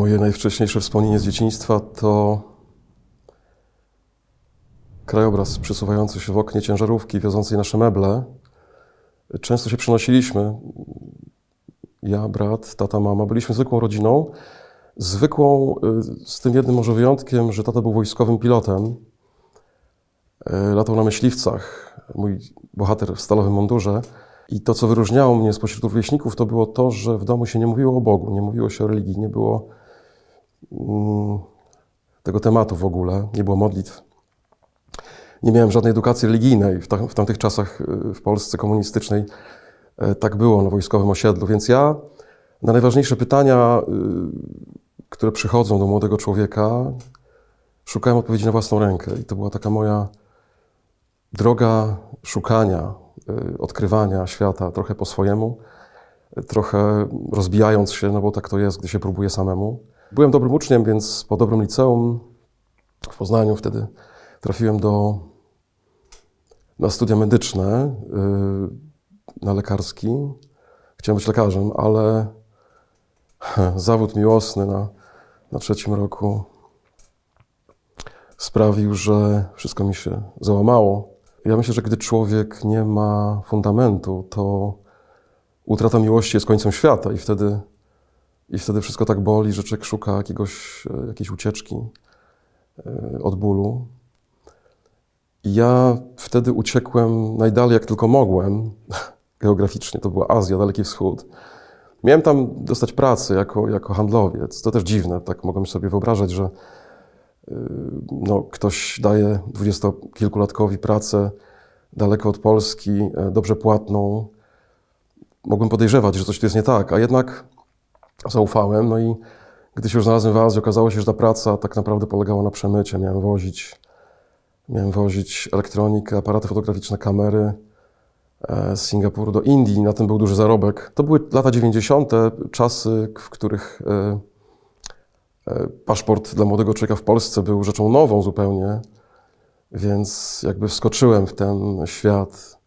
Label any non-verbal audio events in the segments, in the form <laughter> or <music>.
Moje najwcześniejsze wspomnienie z dzieciństwa to krajobraz przesuwający się w oknie ciężarówki wiozącej nasze meble. Często się przenosiliśmy. Ja, brat, tata, mama. Byliśmy zwykłą rodziną. Zwykłą, y, z tym jednym może wyjątkiem, że tata był wojskowym pilotem. E, latał na myśliwcach. Mój bohater w stalowym mundurze. I to, co wyróżniało mnie spośród rówieśników, to było to, że w domu się nie mówiło o Bogu, nie mówiło się o religii, nie było tego tematu w ogóle, nie było modlitw. Nie miałem żadnej edukacji religijnej. W, tamtych czasach y, w Polsce komunistycznej e, tak było na wojskowym osiedlu. Więc ja na najważniejsze pytania, y, które przychodzą do młodego człowieka, szukałem odpowiedzi na własną rękę. I to była taka moja droga szukania, y, odkrywania świata trochę po swojemu, trochę rozbijając się, no bo tak to jest, gdy się próbuje samemu. Byłem dobrym uczniem, więc po dobrym liceum w Poznaniu wtedy trafiłem do, na studia medyczne, y, na lekarski. Chciałem być lekarzem, ale <laughs> zawód miłosny na, na trzecim roku sprawił, że wszystko mi się załamało. Ja myślę, że gdy człowiek nie ma fundamentu, to utrata miłości jest końcem świata i wtedy i wtedy wszystko tak boli, że człowiek szuka jakiegoś, e, jakiejś ucieczki e, od bólu. I ja wtedy uciekłem najdalej, jak tylko mogłem, <laughs> geograficznie, to była Azja, Daleki Wschód. Miałem tam dostać pracę jako, jako handlowiec. To też dziwne, tak mogłem sobie wyobrażać, że e, no, ktoś daje dwudziestokilkulatkowi pracę daleko od Polski, dobrze płatną. Mogłem podejrzewać, że coś tu jest nie tak, a jednak zaufałem. No i gdy się już znalazłem w Azji, okazało się, że ta praca tak naprawdę polegała na przemycie. Miałem wozić, miałem wozić elektronikę, aparaty fotograficzne, kamery e, z Singapuru do Indii. Na tym był duży zarobek. To były lata 90., czasy, w których e, e, paszport dla młodego człowieka w Polsce był rzeczą nową zupełnie, więc jakby wskoczyłem w ten świat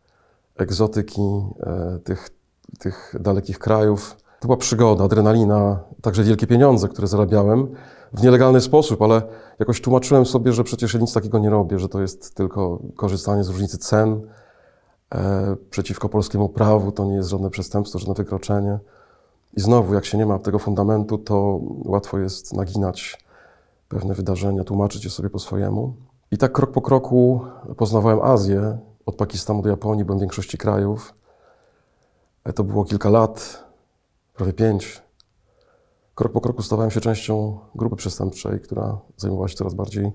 egzotyki tych, tych dalekich krajów. To była przygoda, adrenalina, także wielkie pieniądze, które zarabiałem w nielegalny sposób, ale jakoś tłumaczyłem sobie, że przecież ja nic takiego nie robię, że to jest tylko korzystanie z różnicy cen e, przeciwko polskiemu prawu, to nie jest żadne przestępstwo, żadne wykroczenie. I znowu, jak się nie ma tego fundamentu, to łatwo jest naginać pewne wydarzenia, tłumaczyć je sobie po swojemu. I tak krok po kroku poznawałem Azję, od Pakistanu do Japonii, byłem w większości krajów. E, to było kilka lat prawie pięć. Krok po kroku stawałem się częścią grupy przestępczej, która zajmowała się coraz bardziej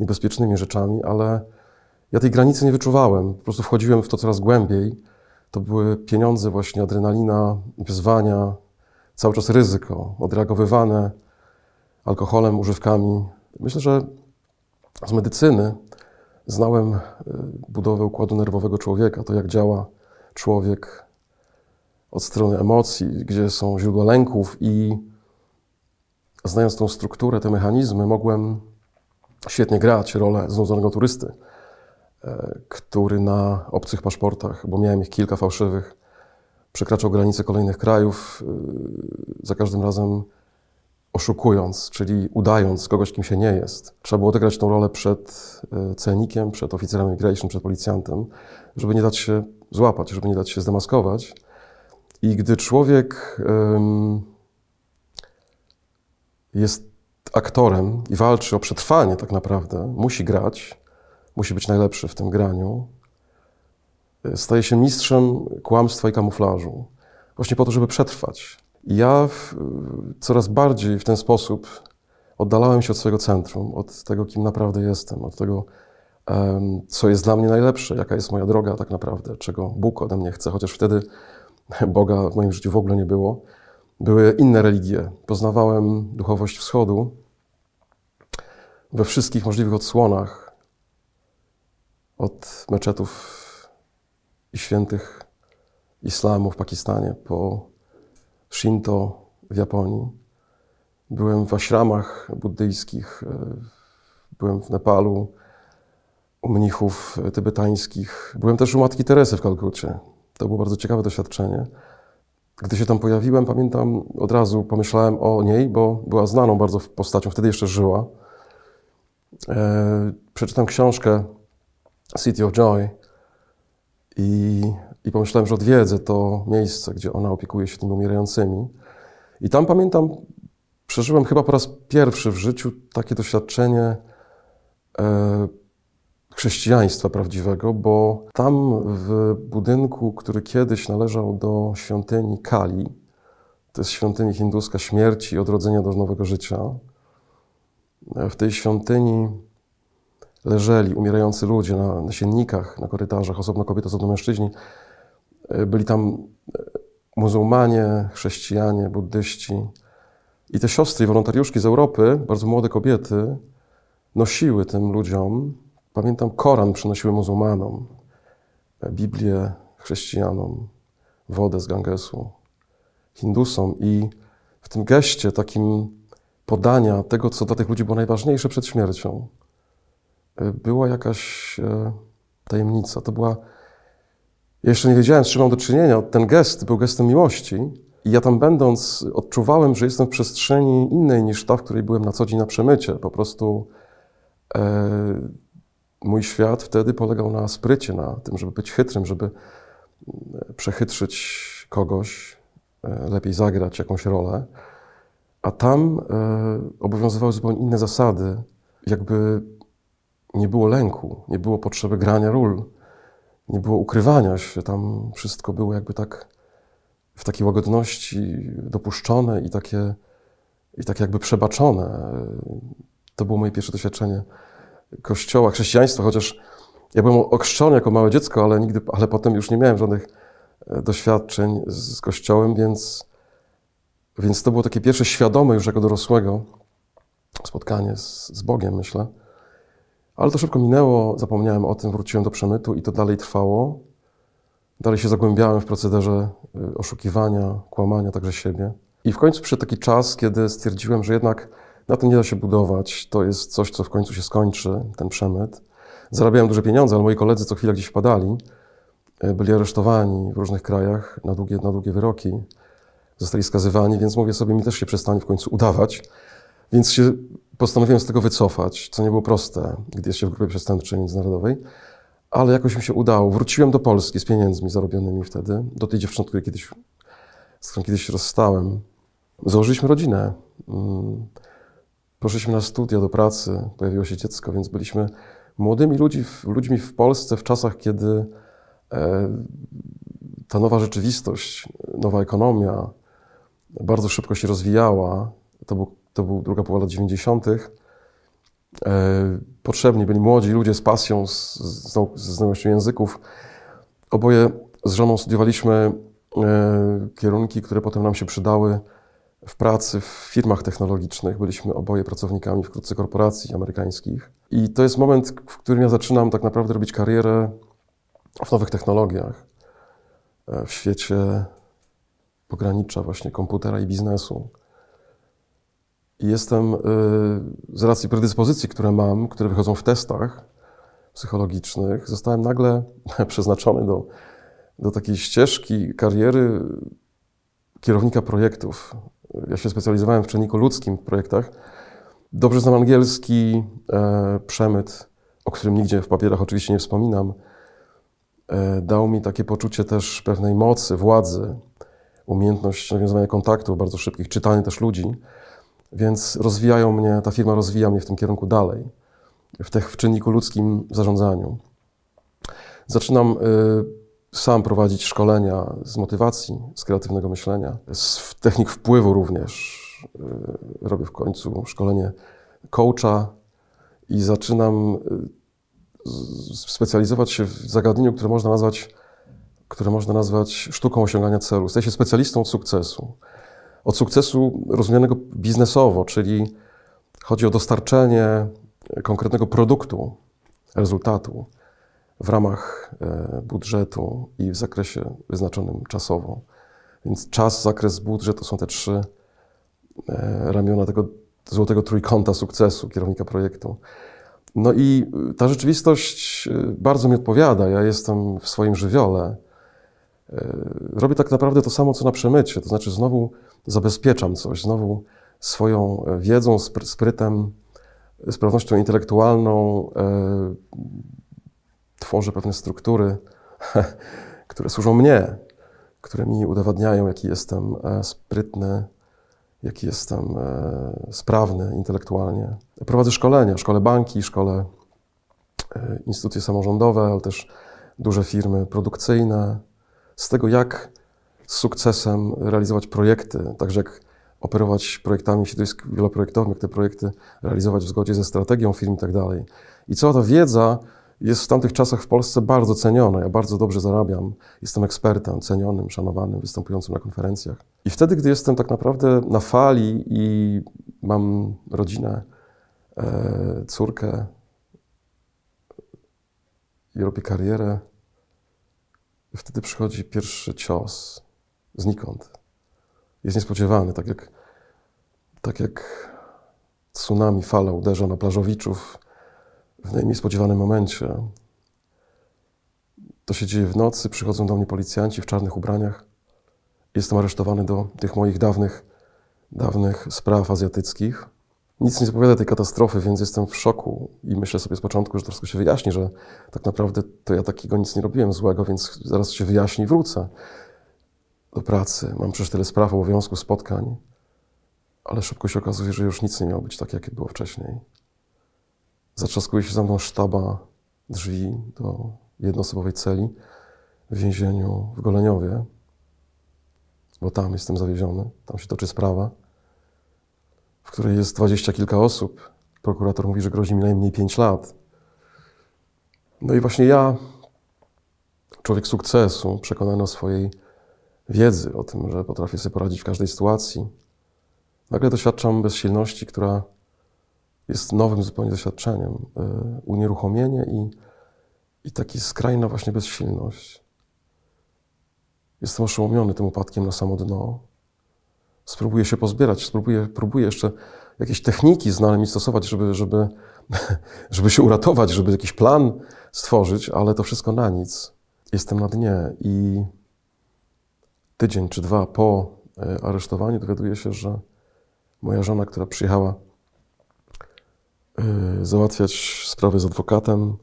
niebezpiecznymi rzeczami, ale ja tej granicy nie wyczuwałem. Po prostu wchodziłem w to coraz głębiej. To były pieniądze, właśnie adrenalina, wyzwania, cały czas ryzyko, odreagowywane alkoholem, używkami. Myślę, że z medycyny znałem e, budowę układu nerwowego człowieka, to jak działa człowiek, od strony emocji, gdzie są źródła lęków i znając tą strukturę, te mechanizmy, mogłem świetnie grać rolę znudzonego turysty, e, który na obcych paszportach, bo miałem ich kilka fałszywych, przekraczał granice kolejnych krajów, e, za każdym razem oszukując, czyli udając kogoś, kim się nie jest. Trzeba było odegrać tą rolę przed e, celnikiem, przed oficerem immigration, przed policjantem, żeby nie dać się złapać, żeby nie dać się zdemaskować. I gdy człowiek jest aktorem i walczy o przetrwanie, tak naprawdę, musi grać, musi być najlepszy w tym graniu, e, staje się mistrzem kłamstwa i kamuflażu. Właśnie po to, żeby przetrwać. I ja w, coraz bardziej w ten sposób oddalałem się od swojego centrum, od tego, kim naprawdę jestem, od tego, co jest dla mnie najlepsze, jaka jest moja droga tak naprawdę, czego Bóg ode mnie chce, chociaż wtedy <laughs> Boga w moim życiu w ogóle nie było. Były inne religie. Poznawałem duchowość wschodu we wszystkich możliwych odsłonach od meczetów i świętych islamu w Pakistanie po Shinto w Japonii. Byłem w ashramach buddyjskich, e, byłem w Nepalu, u mnichów tybetańskich. Byłem też u matki Teresy w Kalkucie. To było bardzo ciekawe doświadczenie. Gdy się tam pojawiłem, pamiętam, od razu pomyślałem o niej, bo była znaną bardzo postacią, wtedy jeszcze żyła. E, przeczytam książkę City of Joy i, i pomyślałem, że odwiedzę to miejsce, gdzie ona opiekuje się tymi umierającymi. I tam pamiętam, przeżyłem chyba po raz pierwszy w życiu takie doświadczenie e, chrześcijaństwa prawdziwego, bo tam w budynku, który kiedyś należał do świątyni Kali, to jest świątyni hinduska śmierci i odrodzenia do nowego życia, w tej świątyni leżeli umierający ludzie na, na siennikach, na korytarzach, osobno kobiety, osobno mężczyźni. E, byli tam e, muzułmanie, chrześcijanie, buddyści. I te siostry, wolontariuszki z Europy, bardzo młode kobiety, nosiły tym ludziom Pamiętam, Koran przynosiły muzułmanom, Biblię chrześcijanom, wodę z Gangesu, Hindusom i w tym geście takim podania tego, co dla tych ludzi było najważniejsze przed śmiercią, e, była jakaś e, tajemnica. To była. jeszcze nie wiedziałem, z czym mam do czynienia. Ten gest był gestem miłości. I ja tam będąc, odczuwałem, że jestem w przestrzeni innej niż ta, w której byłem na co dzień na przemycie. Po prostu e, mój świat wtedy polegał na sprycie, na tym, żeby być chytrym, żeby e, przechytrzyć kogoś, e, lepiej zagrać jakąś rolę. A tam e, obowiązywały zupełnie inne zasady. Jakby nie było lęku, nie było potrzeby grania ról, nie było ukrywania się. Tam wszystko było jakby tak w takiej łagodności dopuszczone i takie, i tak jakby przebaczone. To było moje pierwsze doświadczenie kościoła, chrześcijaństwa, chociaż ja byłem okrzczony jako małe dziecko, ale, nigdy, ale potem już nie miałem żadnych e, doświadczeń z, z kościołem, więc, więc to było takie pierwsze świadome już jako dorosłego spotkanie z, z Bogiem, myślę. Ale to szybko minęło, zapomniałem o tym, wróciłem do przemytu i to dalej trwało. Dalej się zagłębiałem w procederze e, oszukiwania, kłamania także siebie. I w końcu przyszedł taki czas, kiedy stwierdziłem, że jednak na tym nie da się budować. To jest coś, co w końcu się skończy, ten przemyt. Zarabiałem duże pieniądze, ale moi koledzy co chwilę gdzieś wpadali. E, byli aresztowani w różnych krajach na długie, na długie wyroki. Zostali skazywani, więc mówię sobie, mi też się przestanie w końcu udawać. Więc się postanowiłem z tego wycofać, co nie było proste, gdy jest się w grupie przestępczej międzynarodowej. Ale jakoś mi się udało. Wróciłem do Polski z pieniędzmi zarobionymi wtedy, do tej dziewczyny, której kiedyś, z którą kiedyś się rozstałem. Założyliśmy rodzinę. Mm. Poszliśmy na studia, do pracy, pojawiło się dziecko, więc byliśmy młodymi ludzi, ludźmi w Polsce w czasach, kiedy e, ta nowa rzeczywistość, nowa ekonomia bardzo szybko się rozwijała. To był, to był druga połowa lat 90. E, potrzebni byli młodzi ludzie z pasją, z, ze znajomością języków. Oboje z żoną studiowaliśmy e, kierunki, które potem nam się przydały w pracy w firmach technologicznych. Byliśmy oboje pracownikami wkrótce korporacji amerykańskich. I to jest moment, w którym ja zaczynam tak naprawdę robić karierę w nowych technologiach, e, w świecie pogranicza właśnie komputera i biznesu. I jestem y, z racji predyspozycji, które mam, które wychodzą w testach psychologicznych, zostałem nagle <laughs> przeznaczony do, do takiej ścieżki kariery kierownika projektów ja się specjalizowałem w czynniku ludzkim w projektach. Dobrze znam angielski, e, przemyt, o którym nigdzie w papierach oczywiście nie wspominam, e, dał mi takie poczucie też pewnej mocy, władzy, umiejętność nawiązywania kontaktów bardzo szybkich, czytanie też ludzi, więc rozwijają mnie, ta firma rozwija mnie w tym kierunku dalej, w, tych, w czynniku ludzkim w zarządzaniu. Zaczynam y, sam prowadzić szkolenia z motywacji, z kreatywnego myślenia, z technik wpływu również. Y, robię w końcu szkolenie coacha i zaczynam y, specjalizować się w zagadnieniu, które można nazwać, które można nazwać sztuką osiągania celu. Staję się specjalistą od sukcesu. Od sukcesu rozumianego biznesowo, czyli chodzi o dostarczenie konkretnego produktu, rezultatu w ramach e, budżetu i w zakresie wyznaczonym czasowo. Więc czas, zakres, budżet to są te trzy e, ramiona tego złotego trójkąta sukcesu kierownika projektu. No i e, ta rzeczywistość bardzo mi odpowiada. Ja jestem w swoim żywiole. Robię tak naprawdę to samo, co na przemycie, to znaczy znowu zabezpieczam coś, znowu swoją wiedzą, sprytem, sprawnością intelektualną tworzę pewne struktury, <laughs> które służą mnie, które mi udowadniają, jaki jestem e, sprytny, jaki jestem e, sprawny intelektualnie. Prowadzę szkolenia, szkole banki, szkole e, instytucje samorządowe, ale też duże firmy produkcyjne, z tego jak z sukcesem realizować projekty, także jak operować projektami środowisk wieloprojektowych, jak te projekty realizować w zgodzie ze strategią firm i tak dalej. I cała ta wiedza jest w tamtych czasach w Polsce bardzo cenione. Ja bardzo dobrze zarabiam. Jestem ekspertem, cenionym, szanowanym, występującym na konferencjach. I wtedy, gdy jestem tak naprawdę na fali i mam rodzinę, e, córkę i robię karierę, wtedy przychodzi pierwszy cios znikąd. Jest niespodziewany, tak jak, tak jak tsunami fala uderza na plażowiczów, w niespodziewanym momencie. To się dzieje w nocy, przychodzą do mnie policjanci w czarnych ubraniach. Jestem aresztowany do tych moich dawnych, dawnych spraw azjatyckich. Nic nie zapowiada tej katastrofy, więc jestem w szoku i myślę sobie z początku, że to wszystko się wyjaśni, że tak naprawdę to ja takiego nic nie robiłem złego, więc zaraz się wyjaśni i wrócę do pracy. Mam przecież tyle spraw, obowiązków, spotkań, ale szybko się okazuje, że już nic nie miało być tak, jakie było wcześniej. Zatrzaskuje się za mną sztaba drzwi do jednoosobowej celi w więzieniu w Goleniowie, bo tam jestem zawieziony, tam się toczy sprawa, w której jest dwadzieścia kilka osób. Prokurator mówi, że grozi mi najmniej pięć lat. No i właśnie ja, człowiek sukcesu, przekonany o swojej wiedzy, o tym, że potrafię sobie poradzić w każdej sytuacji, nagle doświadczam bezsilności, która jest nowym zupełnie doświadczeniem. Y, unieruchomienie i, i taki skrajna właśnie bezsilność. Jestem oszołomiony tym upadkiem na samo dno. Spróbuję się pozbierać, spróbuję, próbuję jeszcze jakieś techniki znaleźć, stosować, żeby, żeby, <laughs> żeby się uratować, żeby jakiś plan stworzyć, ale to wszystko na nic. Jestem na dnie i tydzień czy dwa po y, aresztowaniu dowiaduję się, że moja żona, która przyjechała Y, załatwiać sprawy z adwokatem.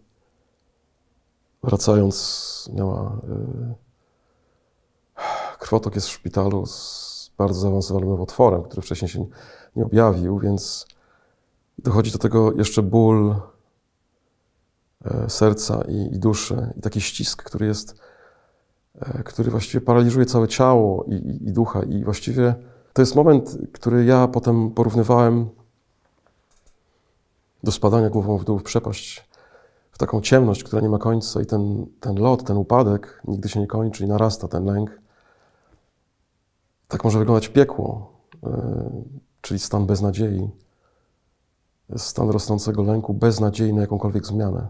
Wracając, miała y, krwotok jest w szpitalu z bardzo zaawansowanym nowotworem, który wcześniej się nie objawił, więc dochodzi do tego jeszcze ból y, serca i, i duszy, i taki ścisk, który jest, który właściwie paraliżuje całe ciało i, i, i ducha. I właściwie to jest moment, który ja potem porównywałem do spadania głową w dół, w przepaść, w taką ciemność, która nie ma końca i ten, ten lot, ten upadek nigdy się nie kończy i narasta ten lęk. Tak może wyglądać piekło, e, czyli stan beznadziei, stan rosnącego lęku, beznadziei na jakąkolwiek zmianę.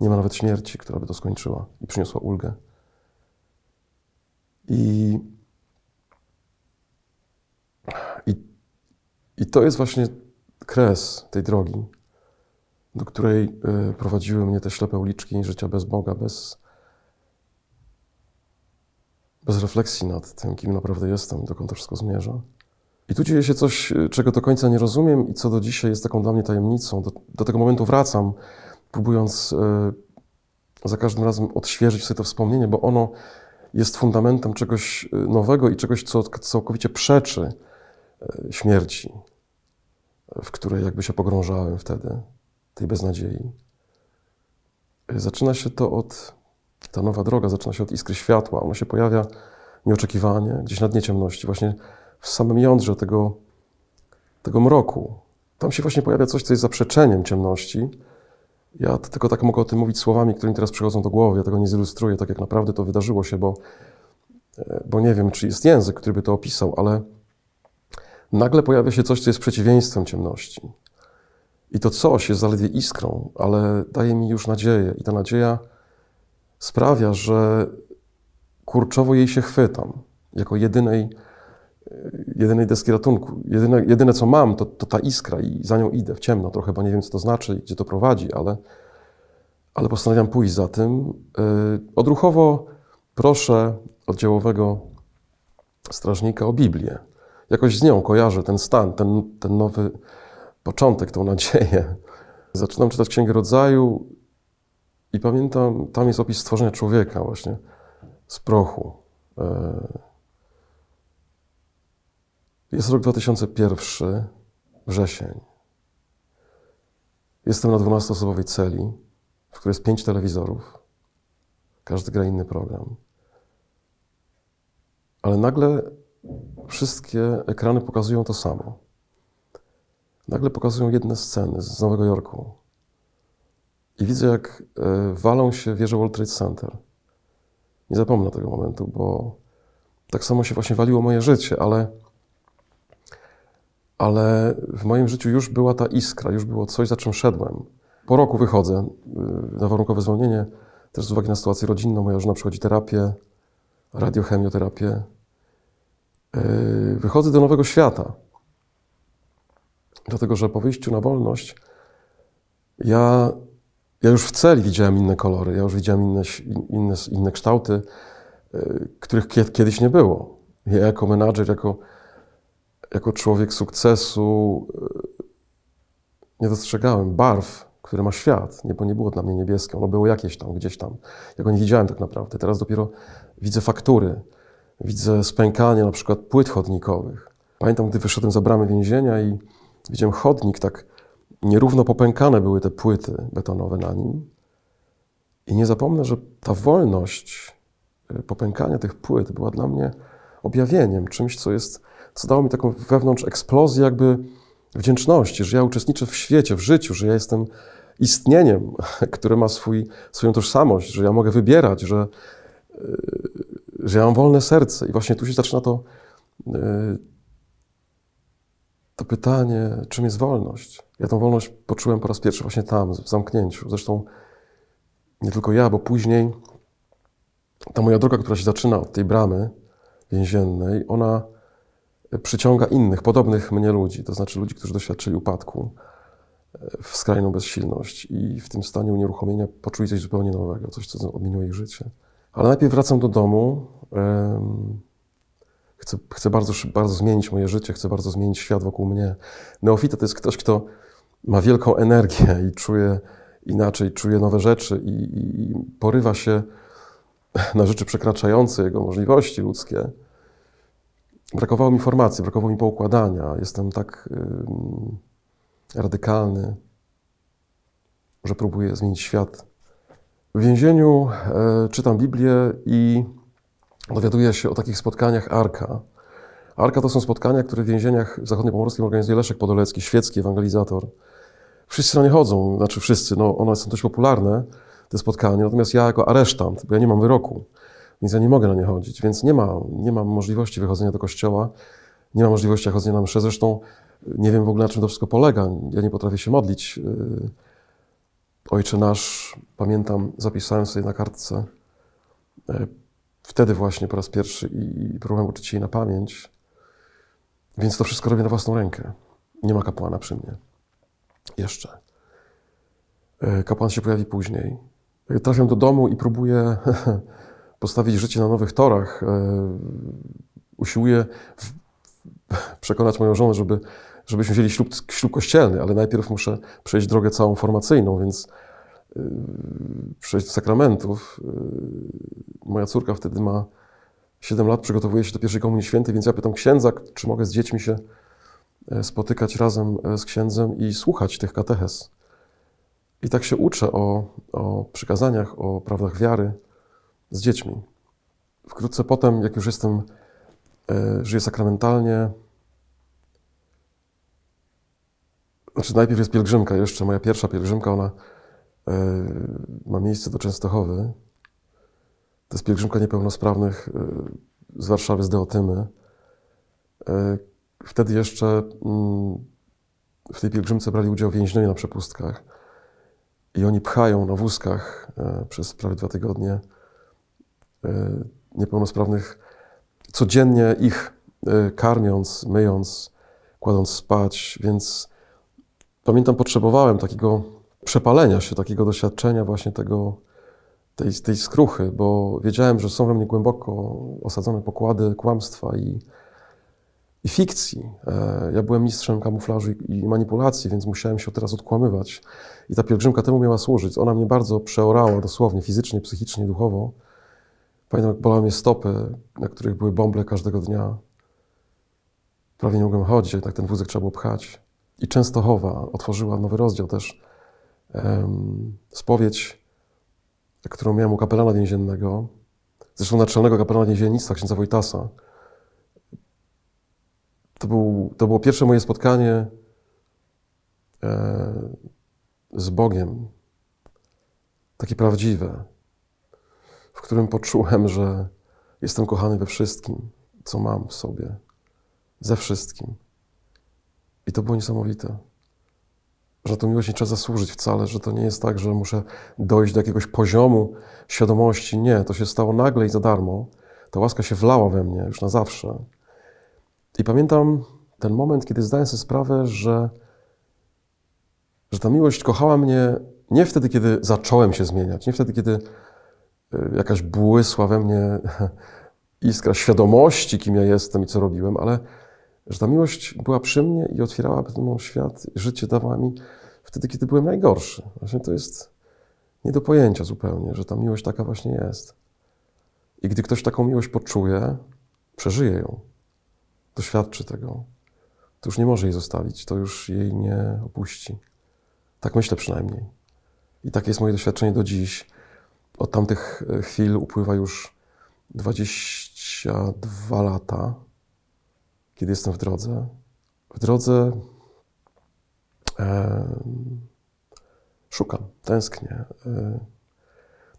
Nie ma nawet śmierci, która by to skończyła i przyniosła ulgę. I, i, i to jest właśnie kres tej drogi, do której e, prowadziły mnie te ślepe uliczki życia bez Boga, bez, bez refleksji nad tym, kim naprawdę jestem, dokąd to wszystko zmierza. I tu dzieje się coś, e, czego do końca nie rozumiem i co do dzisiaj jest taką dla mnie tajemnicą. Do, do tego momentu wracam, próbując y, za każdym razem odświeżyć sobie to wspomnienie, bo ono jest fundamentem czegoś nowego i czegoś, co całkowicie przeczy śmierci, w której jakby się pogrążałem wtedy tej beznadziei. Zaczyna się to od, ta nowa droga zaczyna się od iskry światła. Ona się pojawia nieoczekiwanie, gdzieś na dnie ciemności, właśnie w samym jądrze tego, tego mroku. Tam się właśnie pojawia coś, co jest zaprzeczeniem ciemności. Ja tylko tak mogę o tym mówić słowami, które mi teraz przychodzą do głowy. Ja tego nie zilustruję, tak jak naprawdę to wydarzyło się, bo, e, bo nie wiem, czy jest język, który by to opisał, ale nagle pojawia się coś, co jest przeciwieństwem ciemności. I to coś jest zaledwie iskrą, ale daje mi już nadzieję. I ta nadzieja sprawia, że kurczowo jej się chwytam. Jako jedynej, jedynej deski ratunku. Jedyne, jedyne co mam, to, to ta iskra i za nią idę w ciemno. Trochę bo nie wiem, co to znaczy i gdzie to prowadzi, ale, ale postanawiam pójść za tym. Y, odruchowo proszę oddziałowego strażnika o Biblię. Jakoś z nią kojarzę ten stan, ten, ten nowy początek, tą nadzieję. Zaczynam czytać Księgę Rodzaju i pamiętam, tam jest opis stworzenia człowieka właśnie z prochu. E, jest rok 2001, wrzesień. Jestem na 12-osobowej celi, w której jest pięć telewizorów. Każdy gra inny program. Ale nagle wszystkie ekrany pokazują to samo nagle pokazują jedne sceny z Nowego Jorku. I widzę, jak e, walą się wieże World Trade Center. Nie zapomnę tego momentu, bo tak samo się właśnie waliło moje życie, ale, ale w moim życiu już była ta iskra, już było coś, za czym szedłem. Po roku wychodzę e, na warunkowe zwolnienie, też z uwagi na sytuację rodzinną. Moja żona przychodzi terapię, radiochemioterapię. E, wychodzę do nowego świata. Dlatego, że po wyjściu na wolność ja, ja już w celi widziałem inne kolory, ja już widziałem inne, inne, inne kształty, e, których kiedyś nie było. Ja jako menadżer, jako, jako człowiek sukcesu e, nie dostrzegałem barw, które ma świat, nie, bo nie było dla mnie niebieskie, ono było jakieś tam, gdzieś tam. Ja go nie widziałem tak naprawdę. Teraz dopiero widzę faktury, widzę spękanie na przykład płyt chodnikowych. Pamiętam, gdy wyszedłem za bramy więzienia i Widziałem chodnik, tak nierówno popękane były te płyty betonowe na nim. I nie zapomnę, że ta wolność y, popękania tych płyt była dla mnie objawieniem, czymś, co jest, co dało mi taką wewnątrz eksplozję jakby wdzięczności, że ja uczestniczę w świecie, w życiu, że ja jestem istnieniem, <laughs> które ma swój, swoją tożsamość, że ja mogę wybierać, że, y, że ja mam wolne serce. I właśnie tu się zaczyna to y, to pytanie, czym jest wolność? Ja tą wolność poczułem po raz pierwszy właśnie tam, w zamknięciu. Zresztą nie tylko ja, bo później ta moja droga, która się zaczyna od tej bramy więziennej, ona przyciąga innych, podobnych mnie ludzi, to znaczy ludzi, którzy doświadczyli upadku e, w skrajną bezsilność i w tym stanie unieruchomienia poczuli coś zupełnie nowego, coś, co odmieniło ich życie. Ale najpierw wracam do domu. Yy Chcę, chcę bardzo, bardzo zmienić moje życie, chcę bardzo zmienić świat wokół mnie. Neofita to jest ktoś, kto ma wielką energię i czuje inaczej, czuje nowe rzeczy i, i, i porywa się na rzeczy przekraczające jego możliwości ludzkie. Brakowało mi formacji, brakowało mi poukładania. Jestem tak yy, radykalny, że próbuję zmienić świat. W więzieniu yy, czytam Biblię i dowiaduje się o takich spotkaniach Arka. Arka to są spotkania, które w więzieniach zachodniopomorskim organizuje Leszek Podolecki, świecki ewangelizator. Wszyscy na nie chodzą, znaczy wszyscy, no one są dość popularne, te spotkania, natomiast ja jako aresztant, bo ja nie mam wyroku, więc ja nie mogę na nie chodzić, więc nie, ma, nie mam możliwości wychodzenia do kościoła, nie mam możliwości chodzenia na mszę, zresztą nie wiem w ogóle na czym to wszystko polega, ja nie potrafię się modlić. Y, Ojcze nasz, pamiętam, zapisałem sobie na kartce y, wtedy właśnie po raz pierwszy i, i próbowałem uczyć się jej na pamięć. Więc to wszystko robię na własną rękę. Nie ma kapłana przy mnie. Jeszcze. E, kapłan się pojawi później. E, trafiam do domu i próbuję <laughs> postawić życie na nowych torach. E, usiłuję przekonać moją żonę, żeby, żebyśmy wzięli ślub, ślub kościelny, ale najpierw muszę przejść drogę całą formacyjną, więc przejść do sakramentów. Y, moja córka wtedy ma 7 lat, przygotowuje się do pierwszej komunii świętej, więc ja pytam księdza, czy mogę z dziećmi się e, spotykać razem e, z księdzem i słuchać tych kateches. I tak się uczę o, o przykazaniach, o prawdach wiary z dziećmi. Wkrótce potem, jak już jestem, e, żyję sakramentalnie, znaczy najpierw jest pielgrzymka jeszcze, moja pierwsza pielgrzymka, ona E, ma miejsce do Częstochowy. To jest pielgrzymka niepełnosprawnych e, z Warszawy, z Deotymy. E, wtedy jeszcze mm, w tej pielgrzymce brali udział więźniowie na przepustkach. I oni pchają na wózkach przez prawie dwa tygodnie niepełnosprawnych, codziennie ich karmiąc, myjąc, kładąc spać. Więc pamiętam, potrzebowałem takiego przepalenia się, takiego doświadczenia właśnie tego, tej, tej skruchy, bo wiedziałem, że są we mnie głęboko osadzone pokłady kłamstwa i, i fikcji. E, ja byłem mistrzem kamuflażu i manipulacji, więc musiałem się teraz odkłamywać. I ta pielgrzymka temu miała służyć. Ona mnie bardzo przeorała dosłownie, fizycznie, psychicznie, duchowo. Pamiętam, jak bolały mnie stopy, na których były bąble każdego dnia. Prawie nie mogłem chodzić, tak ten wózek trzeba było pchać. I Częstochowa otworzyła nowy rozdział też spowiedź, którą miałem u kapelana więziennego, zresztą naczelnego kapelana więziennictwa, księdza Wojtasa. To, był, to było pierwsze moje spotkanie e, z Bogiem, takie prawdziwe, w którym poczułem, że jestem kochany we wszystkim, co mam w sobie, ze wszystkim. I to było niesamowite że tą miłość nie trzeba zasłużyć wcale, że to nie jest tak, że muszę dojść do jakiegoś poziomu świadomości. Nie, to się stało nagle i za darmo. Ta łaska się wlała we mnie już na zawsze. I pamiętam ten moment, kiedy zdałem sobie sprawę, że, że ta miłość kochała mnie nie wtedy, kiedy zacząłem się zmieniać, nie wtedy, kiedy y, jakaś błysła we mnie <laughs> iskra świadomości, kim ja jestem i co robiłem, ale że ta miłość była przy mnie i otwierała mój świat, życie dawała mi wtedy, kiedy byłem najgorszy. Właśnie to jest nie do pojęcia zupełnie, że ta miłość taka właśnie jest. I gdy ktoś taką miłość poczuje, przeżyje ją, doświadczy tego, to już nie może jej zostawić, to już jej nie opuści. Tak myślę przynajmniej. I takie jest moje doświadczenie do dziś. Od tamtych e, chwil upływa już 22 lata kiedy jestem w drodze. W drodze e, szukam, tęsknię. E,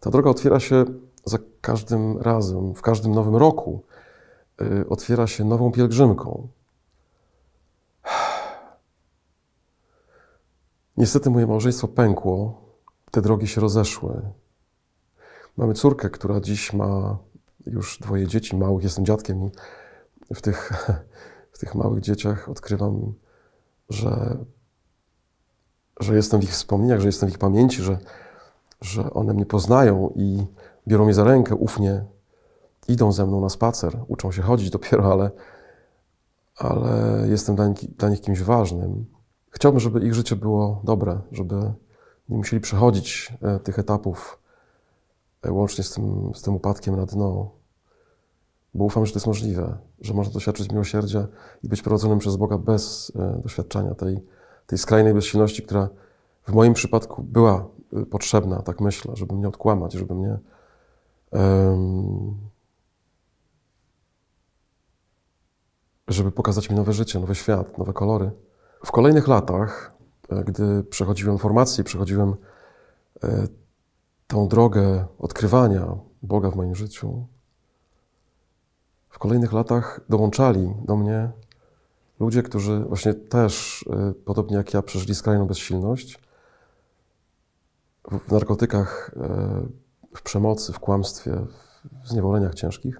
ta droga otwiera się za każdym razem, w każdym nowym roku e, otwiera się nową pielgrzymką. <sighs> Niestety moje małżeństwo pękło, te drogi się rozeszły. Mamy córkę, która dziś ma już dwoje dzieci małych, jestem dziadkiem i w tych <laughs> w tych małych dzieciach odkrywam, że, że jestem w ich wspomnieniach, że jestem w ich pamięci, że, że one mnie poznają i biorą mnie za rękę ufnie, idą ze mną na spacer, uczą się chodzić dopiero, ale, ale jestem dla nich, dla nich kimś ważnym. Chciałbym, żeby ich życie było dobre, żeby nie musieli przechodzić e, tych etapów e, łącznie z tym, z tym upadkiem na dno bo ufam, że to jest możliwe, że można doświadczyć miłosierdzia i być prowadzonym przez Boga bez e, doświadczenia tej, tej skrajnej bezsilności, która w moim przypadku była e, potrzebna, tak myślę, żeby mnie odkłamać, żeby mnie um, żeby pokazać mi nowe życie, nowy świat, nowe kolory. W kolejnych latach, e, gdy przechodziłem formację, przechodziłem tą drogę odkrywania Boga w moim życiu, w kolejnych latach dołączali do mnie ludzie, którzy właśnie też, y, podobnie jak ja, przeżyli skrajną bezsilność w narkotykach, y, w przemocy, w kłamstwie, w zniewoleniach ciężkich.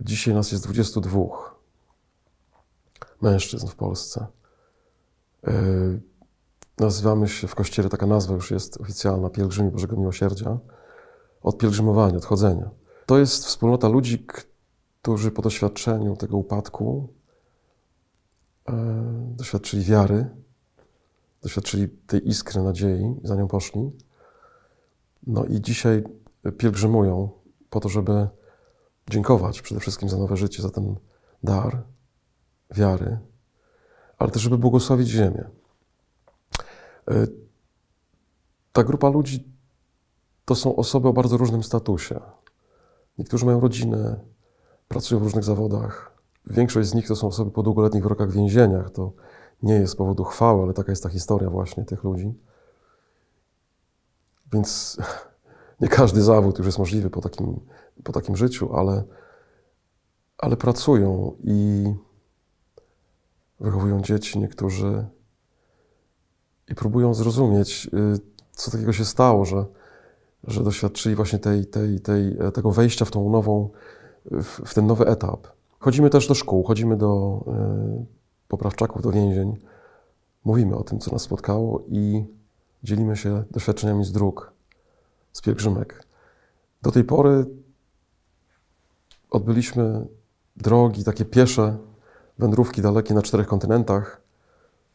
Dzisiaj nas jest 22 mężczyzn w Polsce. Y, nazywamy się w kościele, taka nazwa już jest oficjalna, pielgrzymi Bożego Miłosierdzia, od pielgrzymowania, odchodzenia. To jest wspólnota ludzi, którzy po doświadczeniu tego upadku e, doświadczyli wiary, doświadczyli tej iskry nadziei, za nią poszli. No i dzisiaj pielgrzymują po to, żeby dziękować przede wszystkim za nowe życie, za ten dar wiary, ale też, żeby błogosławić Ziemię. E, ta grupa ludzi to są osoby o bardzo różnym statusie. Niektórzy mają rodzinę, pracują w różnych zawodach. Większość z nich to są osoby po długoletnich wyrokach w więzieniach. To nie jest z powodu chwały, ale taka jest ta historia właśnie tych ludzi. Więc <laughs> nie każdy zawód już jest możliwy po takim, po takim życiu, ale, ale pracują i wychowują dzieci niektórzy i próbują zrozumieć, y, co takiego się stało, że że doświadczyli właśnie tej, tej, tej, e, tego wejścia w tą nową, w, ten nowy etap. Chodzimy też do szkół, chodzimy do e, poprawczaków, do więzień, mówimy o tym, co nas spotkało i dzielimy się doświadczeniami z dróg, z pielgrzymek. Do tej pory odbyliśmy drogi, takie piesze, wędrówki dalekie na czterech kontynentach.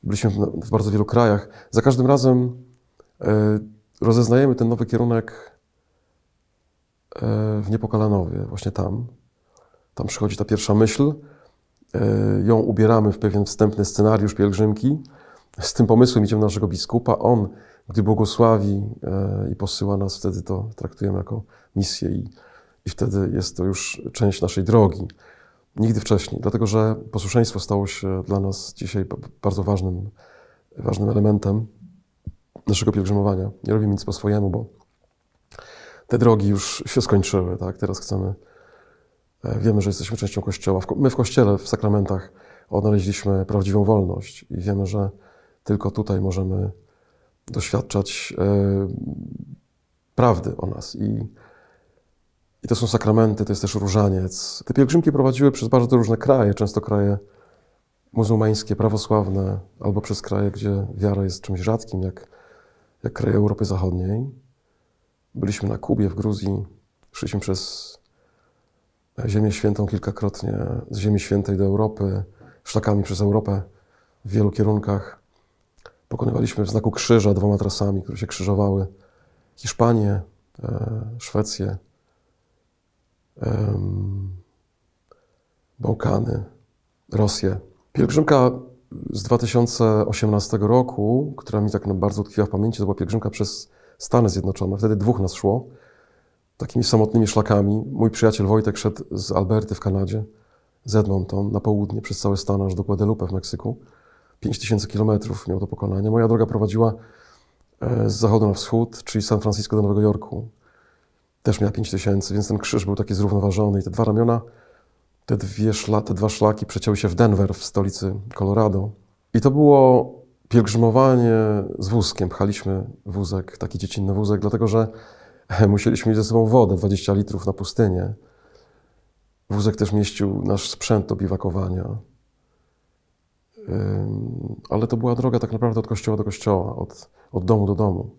Byliśmy w bardzo wielu krajach. Za każdym razem e, rozeznajemy ten nowy kierunek e, w Niepokalanowie, właśnie tam. Tam przychodzi ta pierwsza myśl, e, ją ubieramy w pewien wstępny scenariusz pielgrzymki. Z tym pomysłem idziemy do naszego biskupa. On, gdy błogosławi e, i posyła nas, wtedy to traktujemy jako misję i, i wtedy jest to już część naszej drogi. Nigdy wcześniej, dlatego że posłuszeństwo stało się dla nas dzisiaj bardzo ważnym, ważnym elementem naszego pielgrzymowania. Nie robimy nic po swojemu, bo te drogi już się skończyły. Tak? Teraz chcemy, e, wiemy, że jesteśmy częścią Kościoła. My w Kościele, w sakramentach odnaleźliśmy prawdziwą wolność i wiemy, że tylko tutaj możemy doświadczać e, prawdy o nas. I, I to są sakramenty, to jest też różaniec. Te pielgrzymki prowadziły przez bardzo różne kraje, często kraje muzułmańskie, prawosławne, albo przez kraje, gdzie wiara jest czymś rzadkim, jak jak kraje Europy Zachodniej. Byliśmy na Kubie, w Gruzji, szliśmy przez Ziemię Świętą kilkakrotnie, z Ziemi Świętej do Europy, szlakami przez Europę w wielu kierunkach. Pokonywaliśmy w znaku krzyża dwoma trasami, które się krzyżowały. Hiszpanię, e, Szwecję, Bałkany, Rosję. Pielgrzymka z 2018 roku, która mi tak no bardzo utkwiła w pamięci, to była pielgrzymka przez Stany Zjednoczone. Wtedy dwóch nas szło, takimi samotnymi szlakami. Mój przyjaciel Wojtek szedł z Alberty w Kanadzie, z Edmonton na południe, przez całe Stany, aż do Guadalupe w Meksyku. 5000 kilometrów miał do pokonania. Moja droga prowadziła e, z zachodu na wschód, czyli z San Francisco do Nowego Jorku. Też miała 5000, więc ten krzyż był taki zrównoważony i te dwa ramiona te, dwie szla, te dwa szlaki przecięły się w Denver, w stolicy Colorado. I to było pielgrzymowanie z wózkiem. Pchaliśmy wózek, taki dziecinny wózek, dlatego że <laughs> musieliśmy mieć ze sobą wodę, 20 litrów na pustynię. Wózek też mieścił nasz sprzęt do biwakowania. Ale to była droga tak naprawdę od kościoła do kościoła, od, od domu do domu.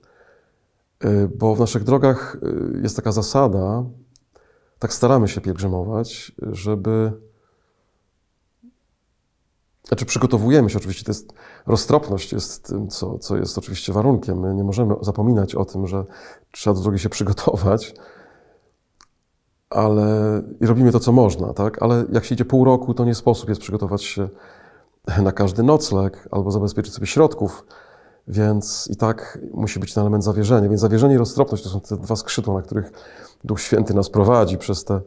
Y, bo w naszych drogach y, jest taka zasada, tak staramy się pielgrzymować, żeby. Znaczy, przygotowujemy się, oczywiście, to jest, roztropność jest tym, co, co jest oczywiście warunkiem. My nie możemy zapominać o tym, że trzeba do drogi się przygotować, ale i robimy to, co można, tak? Ale jak się idzie pół roku, to nie sposób jest przygotować się na każdy nocleg albo zabezpieczyć sobie środków więc i tak musi być ten element zawierzenia. Więc zawierzenie i roztropność to są te dwa skrzydła, na których Duch Święty nas prowadzi przez te,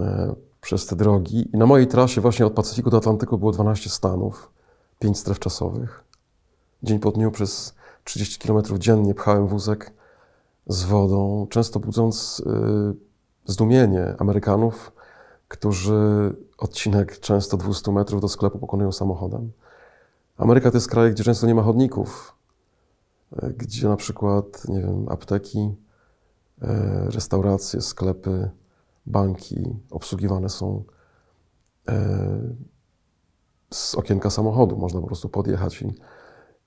e, przez te drogi. I na mojej trasie właśnie od Pacyfiku do Atlantyku było 12 stanów, 5 stref czasowych. Dzień po dniu przez 30 km dziennie pchałem wózek z wodą, często budząc y, zdumienie Amerykanów, którzy odcinek często 200 metrów do sklepu pokonują samochodem. Ameryka to jest kraj, gdzie często nie ma chodników, e, gdzie na przykład, nie wiem, apteki, e, restauracje, sklepy, banki obsługiwane są e, z okienka samochodu. Można po prostu podjechać i,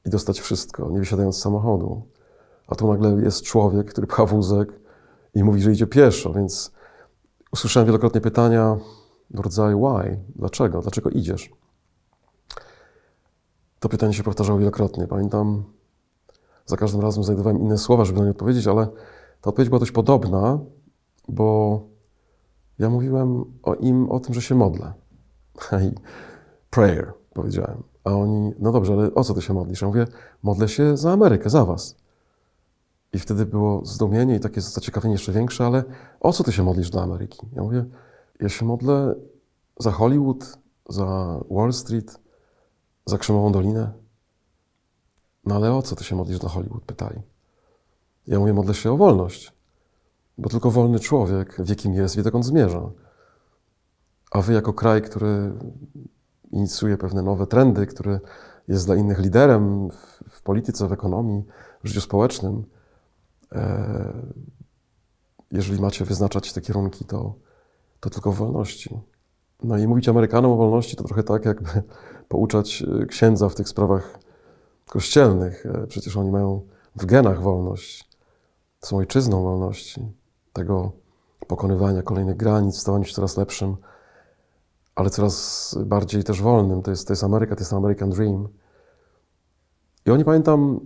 i dostać wszystko, nie wysiadając z samochodu. A tu nagle jest człowiek, który pcha wózek i mówi, że idzie pieszo, więc usłyszałem wielokrotnie pytania w rodzaju why, dlaczego, dlaczego idziesz? To pytanie się powtarzało wielokrotnie. Pamiętam, za każdym razem znajdowałem inne słowa, żeby na nie odpowiedzieć, ale ta odpowiedź była dość podobna, bo ja mówiłem o im o tym, że się modlę. <laughs> I prayer powiedziałem. A oni, no dobrze, ale o co ty się modlisz? Ja mówię, modlę się za Amerykę, za was. I wtedy było zdumienie i takie zaciekawienie jeszcze większe, ale o co ty się modlisz dla Ameryki? Ja mówię, ja się modlę za Hollywood, za Wall Street, za Krzemową Dolinę? No ale o co ty się modlisz dla Hollywood? Pytali. Ja mówię, modlę się o wolność, bo tylko wolny człowiek wie, kim jest, wie, dokąd zmierza. A wy, jako kraj, który inicjuje pewne nowe trendy, który jest dla innych liderem w, w polityce, w ekonomii, w życiu społecznym, e, jeżeli macie wyznaczać te kierunki, to, to tylko wolności. No i mówić Amerykanom o wolności to trochę tak, jakby pouczać e, księdza w tych sprawach kościelnych. E, przecież oni mają w genach wolność, są ojczyzną wolności, tego pokonywania kolejnych granic, stawania się coraz lepszym, ale coraz bardziej też wolnym. To jest, to jest Ameryka, to jest American Dream. I oni, pamiętam,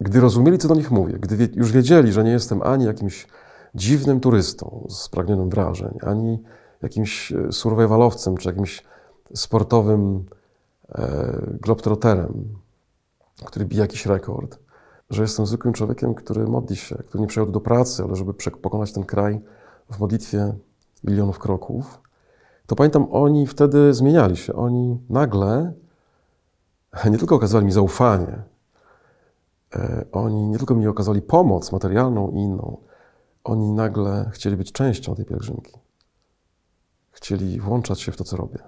gdy rozumieli, co do nich mówię, gdy już wiedzieli, że nie jestem ani jakimś dziwnym turystą z pragnionym wrażeń, ani jakimś walowcem, e, czy jakimś sportowym e, globtroterem, który bije jakiś rekord, że jestem zwykłym człowiekiem, który modli się, który nie przyjął do pracy, ale żeby pokonać ten kraj w modlitwie milionów kroków, to pamiętam, oni wtedy zmieniali się. Oni nagle nie tylko okazywali mi zaufanie, e, oni nie tylko mi okazali pomoc materialną i inną, oni nagle chcieli być częścią tej pielgrzymki. Chcieli włączać się w to, co robię.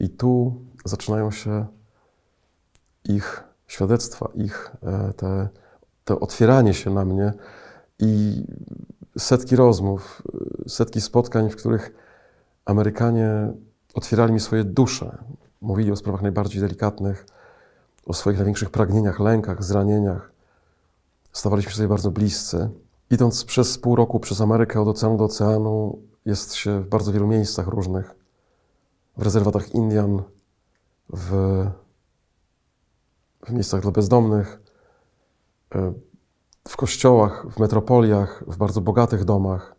I tu zaczynają się ich świadectwa, ich e, te, te otwieranie się na mnie i setki rozmów, e, setki spotkań, w których Amerykanie otwierali mi swoje dusze, mówili o sprawach najbardziej delikatnych, o swoich największych pragnieniach, lękach, zranieniach. Stawaliśmy się sobie bardzo bliscy. Idąc przez pół roku przez Amerykę od oceanu do oceanu, jest się w bardzo wielu miejscach różnych w rezerwatach Indian, w, w miejscach dla bezdomnych, e, w kościołach, w metropoliach, w bardzo bogatych domach,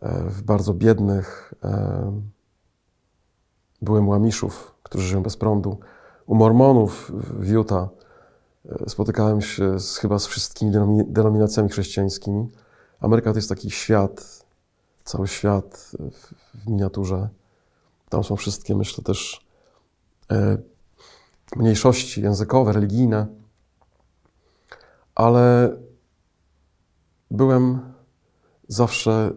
e, w bardzo biednych. E, byłem u Amiszów, którzy żyją bez prądu. U mormonów w Utah spotykałem się z, chyba z wszystkimi denominacjami chrześcijańskimi. Ameryka to jest taki świat, cały świat w, w miniaturze. Tam są wszystkie, myślę, też e, mniejszości językowe, religijne. Ale byłem zawsze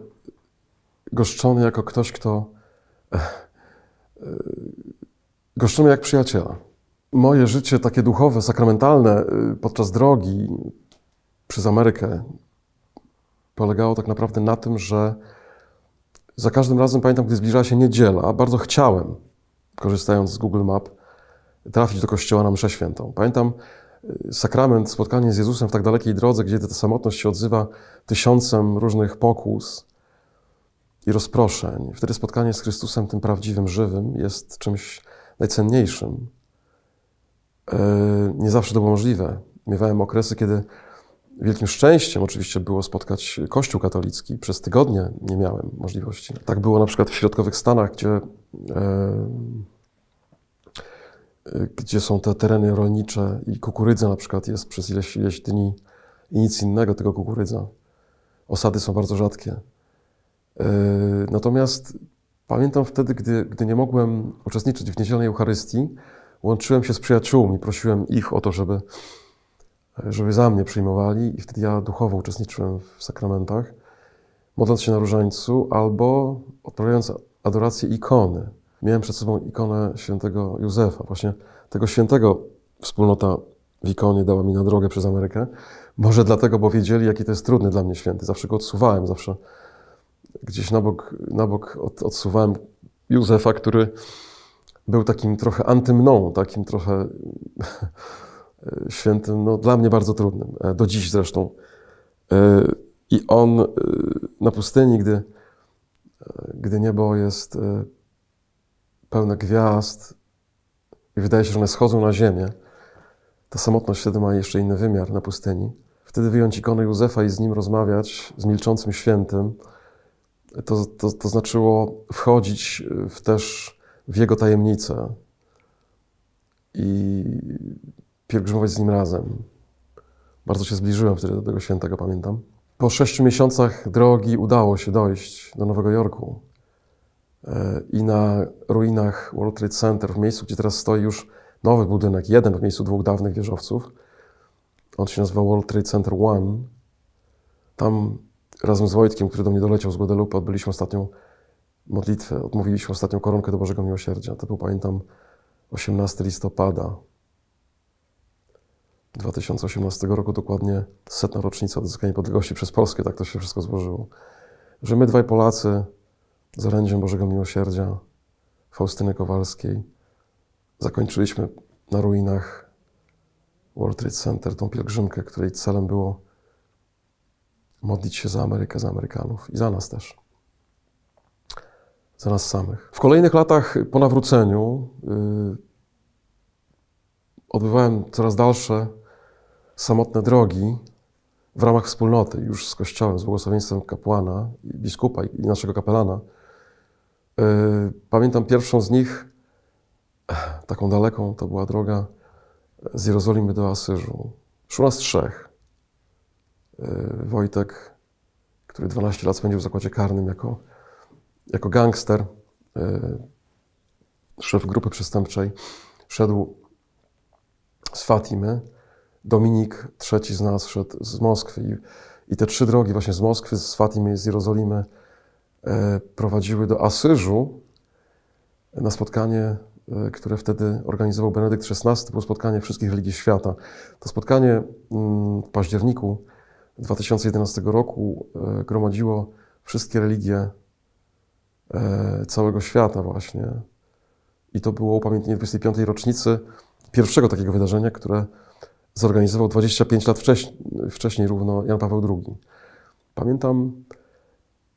goszczony jako ktoś, kto. E, e, goszczony jak przyjaciela. Moje życie takie duchowe, sakramentalne podczas drogi przez Amerykę polegało tak naprawdę na tym, że za każdym razem pamiętam, gdy zbliżała się niedziela, bardzo chciałem, korzystając z Google Map, trafić do kościoła na mszę świętą. Pamiętam y, sakrament, spotkanie z Jezusem w tak dalekiej drodze, gdzie ta samotność się odzywa tysiącem różnych pokus i rozproszeń. Wtedy spotkanie z Chrystusem, tym prawdziwym, żywym, jest czymś najcenniejszym. E, nie zawsze to było możliwe. Miewałem okresy, kiedy Wielkim szczęściem oczywiście było spotkać Kościół katolicki. Przez tygodnie nie miałem możliwości. Tak było na przykład w środkowych Stanach, gdzie, e, gdzie są te tereny rolnicze i kukurydza na przykład jest przez ileś, ileś dni i nic innego tego kukurydza. Osady są bardzo rzadkie. E, natomiast pamiętam wtedy, gdy, gdy nie mogłem uczestniczyć w niedzielnej Eucharystii, łączyłem się z przyjaciółmi, prosiłem ich o to, żeby żeby za mnie przyjmowali i wtedy ja duchowo uczestniczyłem w sakramentach, modląc się na różańcu albo odprawiając adorację ikony. Miałem przed sobą ikonę świętego Józefa. Właśnie tego świętego wspólnota w ikonie dała mi na drogę przez Amerykę. Może dlatego, bo wiedzieli, jaki to jest trudny dla mnie święty. Zawsze go odsuwałem, zawsze gdzieś na bok, na bok od, odsuwałem Józefa, który był takim trochę antymną, takim trochę E, świętym, no, dla mnie bardzo trudnym, e, do dziś zresztą. E, I on na pustyni, gdy, gdy niebo jest pełne gwiazd i wydaje się, że one schodzą na ziemię, ta samotność wtedy ma jeszcze inny wymiar na pustyni. Wtedy wyjąć ikonę Józefa i z nim rozmawiać, z milczącym świętym, to, to, to znaczyło wchodzić w też w jego tajemnicę. I pielgrzymować z nim razem. Bardzo się zbliżyłem wtedy do tego świętego, pamiętam. Po sześciu miesiącach drogi udało się dojść do Nowego Jorku e, i na ruinach World Trade Center, w miejscu, gdzie teraz stoi już nowy budynek, jeden w miejscu dwóch dawnych wieżowców. On się nazywa World Trade Center One. Tam razem z Wojtkiem, który do mnie doleciał z Guadalupe, odbyliśmy ostatnią modlitwę, odmówiliśmy ostatnią koronkę do Bożego Miłosierdzia. To był, pamiętam, 18 listopada 2018 roku, dokładnie setna rocznica odzyskania niepodległości przez Polskę, tak to się wszystko złożyło, że my dwaj Polacy z orędziem Bożego Miłosierdzia Faustyny Kowalskiej zakończyliśmy na ruinach World Trade Center tą pielgrzymkę, której celem było modlić się za Amerykę, za Amerykanów i za nas też. Za nas samych. W kolejnych latach po nawróceniu yy, odbywałem coraz dalsze samotne drogi w ramach wspólnoty, już z Kościołem, z błogosławieństwem kapłana, biskupa i naszego kapelana. E, pamiętam pierwszą z nich, taką daleką, to była droga z Jerozolimy do Asyżu. Szło nas trzech. E, Wojtek, który 12 lat spędził w zakładzie karnym jako, jako gangster, e, szef grupy przestępczej, szedł z Fatimy Dominik III z nas szedł z Moskwy i, i te trzy drogi właśnie z Moskwy, z Fatimy, z Jerozolimy e, prowadziły do Asyżu na spotkanie, e, które wtedy organizował Benedykt XVI. To było spotkanie wszystkich religii świata. To spotkanie mm, w październiku 2011 roku e, gromadziło wszystkie religie e, całego świata właśnie. I to było upamiętnienie 25. rocznicy pierwszego takiego wydarzenia, które zorganizował 25 lat wcześniej, wcześniej równo Jan Paweł II. Pamiętam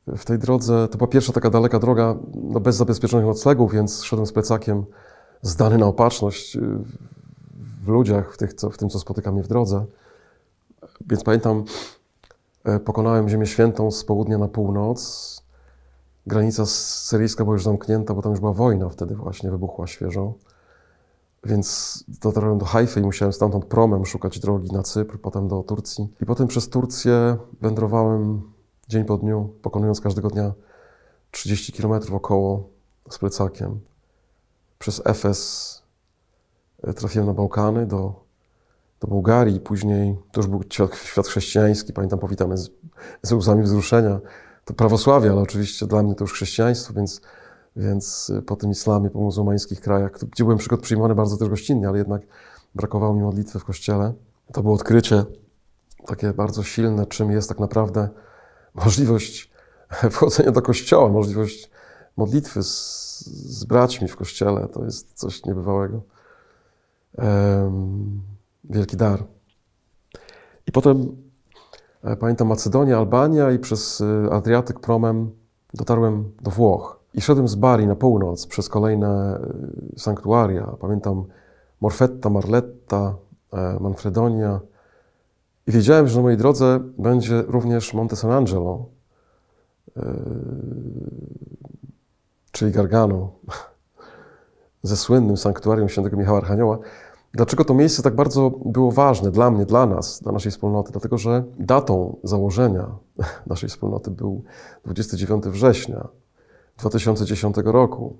w tej drodze, to była pierwsza taka daleka droga, no bez zabezpieczonych noclegów, więc szedłem z plecakiem zdany na opatrzność y, w ludziach, w, tych, co, w tym, co spotyka mnie w drodze. Więc pamiętam, e, pokonałem Ziemię Świętą z południa na północ. Granica syryjska była już zamknięta, bo tam już była wojna wtedy właśnie, wybuchła świeżo. Więc dotarłem do Haify i musiałem stamtąd promem szukać drogi na Cypr, potem do Turcji. I potem przez Turcję wędrowałem dzień po dniu, pokonując każdego dnia 30 km około z plecakiem. Przez Efes e, trafiłem na Bałkany, do, do Bułgarii. Później to już był świat, świat chrześcijański. Pamiętam, powitamy z, z łzami wzruszenia. To prawosławie, ale oczywiście dla mnie to już chrześcijaństwo, więc więc y, po tym islamie, po muzułmańskich krajach, gdzie byłem przykład przyjmowany bardzo też gościnnie, ale jednak brakowało mi modlitwy w kościele. To było odkrycie takie bardzo silne, czym jest tak naprawdę możliwość <laughs> wchodzenia do kościoła, możliwość modlitwy z, z braćmi w kościele. To jest coś niebywałego. Um, wielki dar. I potem e, pamiętam Macedonia, Albania i przez y, Adriatyk promem dotarłem do Włoch. I szedłem z Bari na północ przez kolejne e, sanktuaria. Pamiętam Morfetta, Marletta, e, Manfredonia. I wiedziałem, że na mojej drodze będzie również Monte San Angelo, e, czyli Gargano, <laughs> ze słynnym sanktuarium świętego Michała Archanioła. Dlaczego to miejsce tak bardzo było ważne dla mnie, dla nas, dla naszej wspólnoty? Dlatego, że datą założenia <laughs> naszej wspólnoty był 29 września 2010 roku.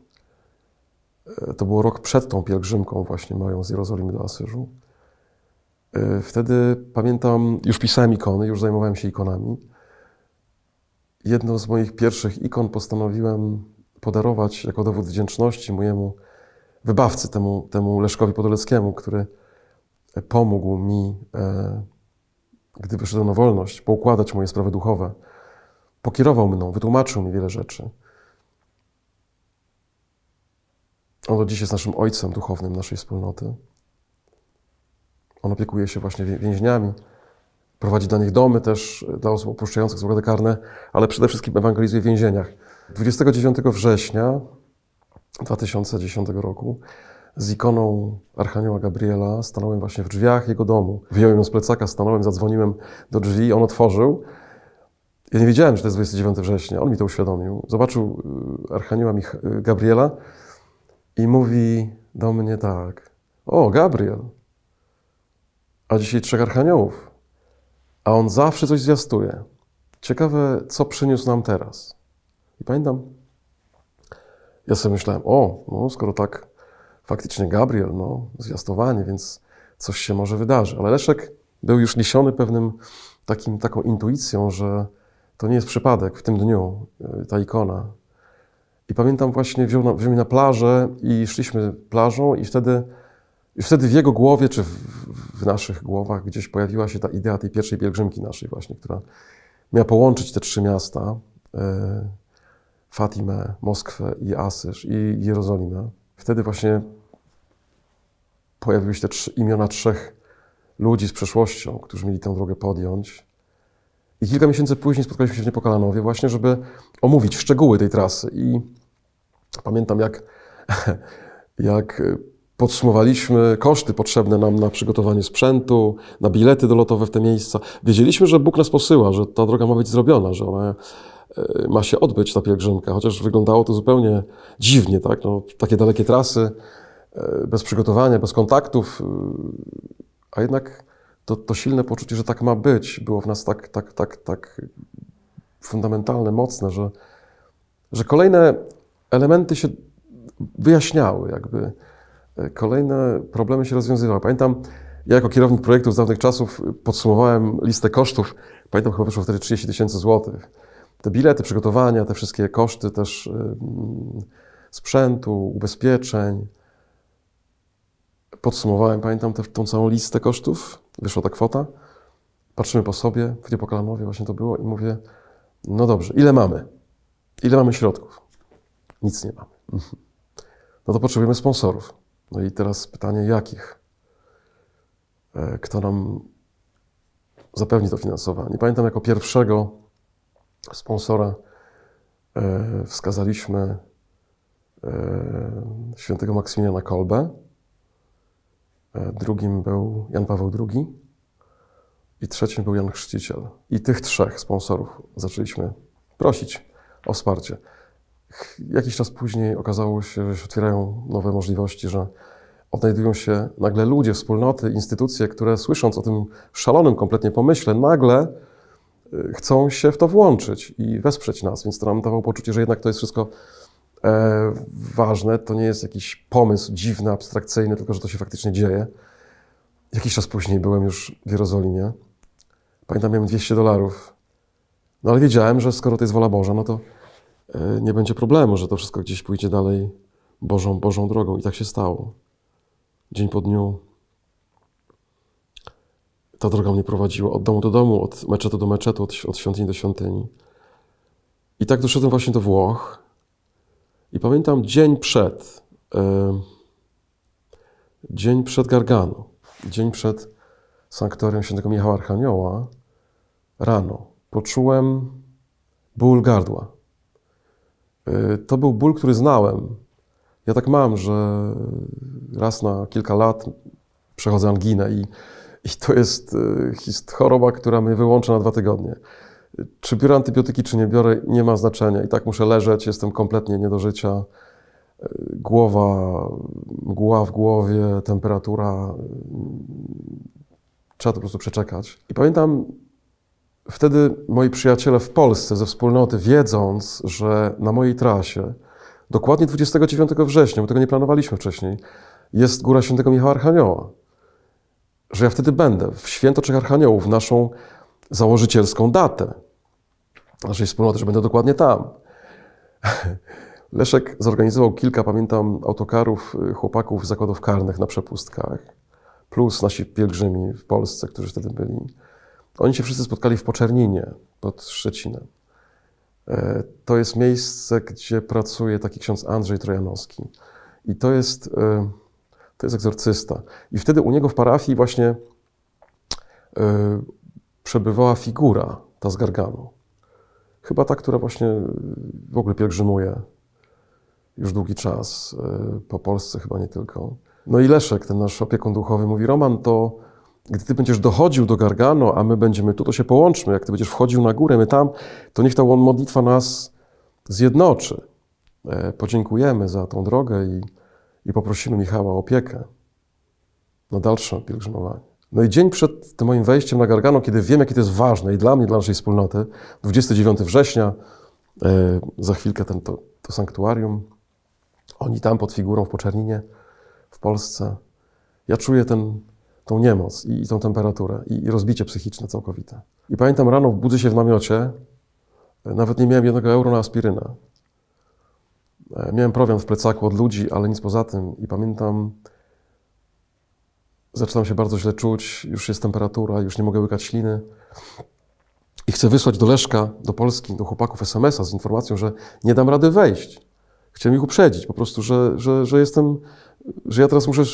E, to był rok przed tą pielgrzymką właśnie mają z Jerozolimy do Asyżu. E, wtedy pamiętam, już pisałem ikony, już zajmowałem się ikonami. Jedną z moich pierwszych ikon postanowiłem podarować jako dowód wdzięczności mojemu wybawcy, temu, temu Leszkowi Podoleckiemu, który pomógł mi, e, gdy wyszedłem na wolność, poukładać moje sprawy duchowe. Pokierował mną, wytłumaczył mi wiele rzeczy. On do dziś jest naszym ojcem duchownym naszej wspólnoty. On opiekuje się właśnie więźniami, prowadzi dla nich domy też, e, dla osób opuszczających zakłady karne, ale przede wszystkim ewangelizuje w więzieniach. 29 września 2010 roku z ikoną Archanioła Gabriela stanąłem właśnie w drzwiach jego domu. Wyjąłem ją z plecaka, stanąłem, zadzwoniłem do drzwi, on otworzył. Ja nie wiedziałem, że to jest 29 września. On mi to uświadomił. Zobaczył e, Archanioła e, Gabriela i mówi do mnie tak: O, Gabriel, a dzisiaj trzech archaniołów, a on zawsze coś zwiastuje. Ciekawe, co przyniósł nam teraz. I pamiętam, ja sobie myślałem: O, no, skoro tak faktycznie Gabriel, no, zwiastowanie, więc coś się może wydarzy. Ale Leszek był już niesiony pewnym takim, taką intuicją, że to nie jest przypadek w tym dniu y, ta ikona i pamiętam właśnie, wziął, na, wziął mnie na plażę i szliśmy plażą i wtedy, i wtedy w jego głowie, czy w, w, naszych głowach gdzieś pojawiła się ta idea tej pierwszej pielgrzymki naszej właśnie, która miała połączyć te trzy miasta, y, Fatimę, Moskwę i Asyż i Jerozolimę. Wtedy właśnie pojawiły się te trzy, imiona trzech ludzi z przeszłością, którzy mieli tę drogę podjąć. I kilka miesięcy później spotkaliśmy się w Niepokalanowie właśnie, żeby omówić szczegóły tej trasy. I Pamiętam, jak, <laughs> jak y, podsumowaliśmy koszty potrzebne nam na przygotowanie sprzętu, na bilety dolotowe w te miejsca. Wiedzieliśmy, że Bóg nas posyła, że ta droga ma być zrobiona, że ona y, ma się odbyć, ta pielgrzymka, chociaż wyglądało to zupełnie dziwnie, tak? No, takie dalekie trasy, y, bez przygotowania, bez kontaktów, a jednak to, to silne poczucie, że tak ma być, było w nas tak, tak, tak, tak fundamentalne, mocne, że, że kolejne elementy się wyjaśniały, jakby e, kolejne problemy się rozwiązywały. Pamiętam, ja jako kierownik projektu z dawnych czasów podsumowałem listę kosztów. Pamiętam, chyba wyszło wtedy 30 tysięcy złotych. Te bilety, przygotowania, te wszystkie koszty też e, mm, sprzętu, ubezpieczeń. Podsumowałem, pamiętam, te, tą całą listę kosztów. Wyszła ta kwota. Patrzymy po sobie, w Niepoklamowie właśnie to było i mówię, no dobrze, ile mamy? Ile mamy środków? nic nie mamy. Mhm. No to potrzebujemy sponsorów. No i teraz pytanie, jakich? E, kto nam zapewni to finansowanie? Pamiętam, jako pierwszego sponsora e, wskazaliśmy e, świętego Maksymiliana Kolbę. Drugim był Jan Paweł II i trzecim był Jan Chrzciciel. I tych trzech sponsorów zaczęliśmy prosić o wsparcie. Jakiś czas później okazało się, że się otwierają nowe możliwości, że odnajdują się nagle ludzie, wspólnoty, instytucje, które słysząc o tym szalonym kompletnie pomyśle, nagle y, chcą się w to włączyć i wesprzeć nas. Więc to nam dawało poczucie, że jednak to jest wszystko e, ważne. To nie jest jakiś pomysł dziwny, abstrakcyjny, tylko że to się faktycznie dzieje. Jakiś czas później byłem już w Jerozolimie. Pamiętam, miałem 200 dolarów. No ale wiedziałem, że skoro to jest wola Boża, no to E, nie będzie problemu, że to wszystko gdzieś pójdzie dalej Bożą, Bożą drogą. I tak się stało. Dzień po dniu ta droga mnie prowadziła od domu do domu, od meczetu do meczetu, od, od świątyni do świątyni. I tak doszedłem właśnie do Włoch. I pamiętam dzień przed, yy, dzień przed Gargano, dzień przed sanktuarium świętego Michała Archanioła, rano poczułem ból gardła. Y, to był ból, który znałem. Ja tak mam, że raz na kilka lat przechodzę anginę i, i to jest, jest y, choroba, która mnie wyłącza na dwa tygodnie. Czy biorę antybiotyki, czy nie biorę, nie ma znaczenia. I tak muszę leżeć, jestem kompletnie nie do życia. Y, głowa, mgła w głowie, temperatura. Trzeba to po prostu przeczekać. I pamiętam, wtedy moi przyjaciele w Polsce ze wspólnoty, wiedząc, że na mojej trasie, dokładnie 29 września, bo tego nie planowaliśmy wcześniej, jest Góra Świętego Michała Archanioła, że ja wtedy będę w Święto Trzech Archaniołów, naszą założycielską datę naszej wspólnoty, że będę dokładnie tam. <laughs> Leszek zorganizował kilka, pamiętam, autokarów y, chłopaków z zakładów karnych na przepustkach, plus nasi pielgrzymi w Polsce, którzy wtedy byli. Oni się wszyscy spotkali w Poczerninie pod Szczecinem. E, to jest miejsce, gdzie pracuje taki ksiądz Andrzej Trojanowski. I to jest, e, to jest egzorcysta. I wtedy u niego w parafii właśnie e, przebywała figura, ta z Garganu. Chyba ta, która właśnie w ogóle pielgrzymuje już długi czas po Polsce, chyba nie tylko. No i Leszek, ten nasz opiekun duchowy, mówi: Roman, to gdy ty będziesz dochodził do Gargano, a my będziemy tu, to się połączmy. Jak ty będziesz wchodził na górę, my tam, to niech ta modlitwa nas zjednoczy. E, podziękujemy za tą drogę i, i poprosimy Michała o opiekę na dalsze pielgrzymowanie. No i dzień przed tym moim wejściem na Gargano, kiedy wiem, jakie to jest ważne i dla mnie, i dla naszej wspólnoty, 29 września, e, za chwilkę ten, to, to sanktuarium, oni tam pod figurą w Poczerninie, w Polsce. Ja czuję ten tą niemoc i, i tą temperaturę i, i rozbicie psychiczne całkowite. I pamiętam rano budzę się w namiocie, e, nawet nie miałem jednego euro na aspirynę. E, miałem prowiant w plecaku od ludzi, ale nic poza tym. I pamiętam, zaczynam się bardzo źle czuć, już jest temperatura, już nie mogę łykać śliny. I chcę wysłać do Leszka, do Polski, do chłopaków SMS-a z informacją, że nie dam rady wejść. Chciałem ich uprzedzić po prostu, że, że, że jestem, że ja teraz muszę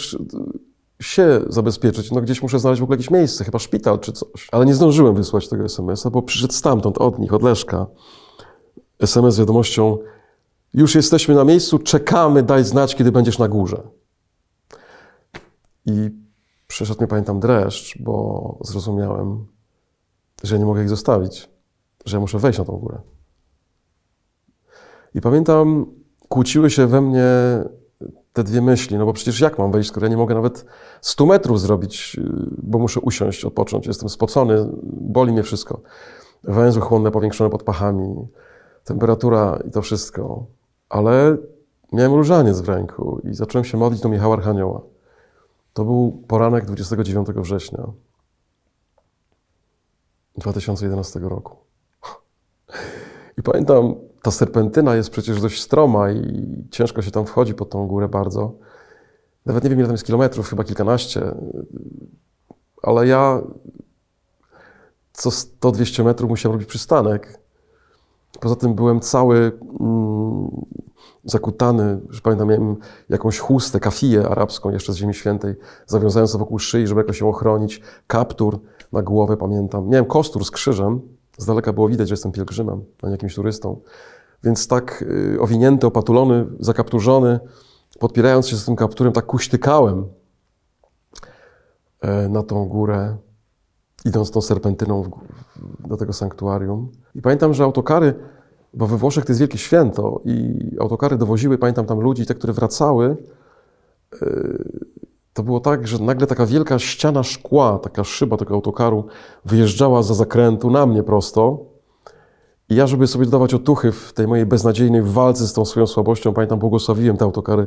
się zabezpieczyć, no gdzieś muszę znaleźć w ogóle jakieś miejsce, chyba szpital czy coś. Ale nie zdążyłem wysłać tego SMS-a, bo przyszedł stamtąd, od nich, od Leszka. SMS z wiadomością, już jesteśmy na miejscu, czekamy, daj znać, kiedy będziesz na górze. I przeszedł mnie, pamiętam, dreszcz, bo zrozumiałem, że nie mogę ich zostawić, że ja muszę wejść na tą górę. I pamiętam, kłóciły się we mnie te dwie myśli, no bo przecież jak mam wejść, skoro ja nie mogę nawet 100 metrów zrobić, y, bo muszę usiąść, odpocząć, jestem spocony, boli mnie wszystko. Węzły chłonne powiększone pod pachami, temperatura i to wszystko. Ale miałem różaniec w ręku i zacząłem się modlić do Michała Archanioła. To był poranek 29 września 2011 roku. I pamiętam, ta serpentyna jest przecież dość stroma i ciężko się tam wchodzi pod tą górę bardzo. Nawet nie wiem, ile tam jest kilometrów, chyba kilkanaście. Ale ja co 100-200 metrów musiałem robić przystanek. Poza tym byłem cały mm, zakutany, że pamiętam, miałem jakąś chustę, kafiję arabską jeszcze z Ziemi Świętej, zawiązałem sobie wokół szyi, żeby jakoś ją ochronić, kaptur na głowę, pamiętam. Miałem kostur z krzyżem, z daleka było widać, że jestem pielgrzymem, a nie jakimś turystą. Więc tak y, owinięty, opatulony, zakapturzony, podpierając się z tym kapturem, tak kuśtykałem e, na tą górę, idąc tą serpentyną w, do tego sanktuarium. I pamiętam, że autokary, bo we Włoszech to jest wielkie święto i autokary dowoziły, pamiętam tam ludzi, te, które wracały, e, to było tak, że nagle taka wielka ściana szkła, taka szyba tego autokaru wyjeżdżała za zakrętu na mnie prosto. I ja, żeby sobie dodawać otuchy w tej mojej beznadziejnej walce z tą swoją słabością, pamiętam, błogosławiłem te autokary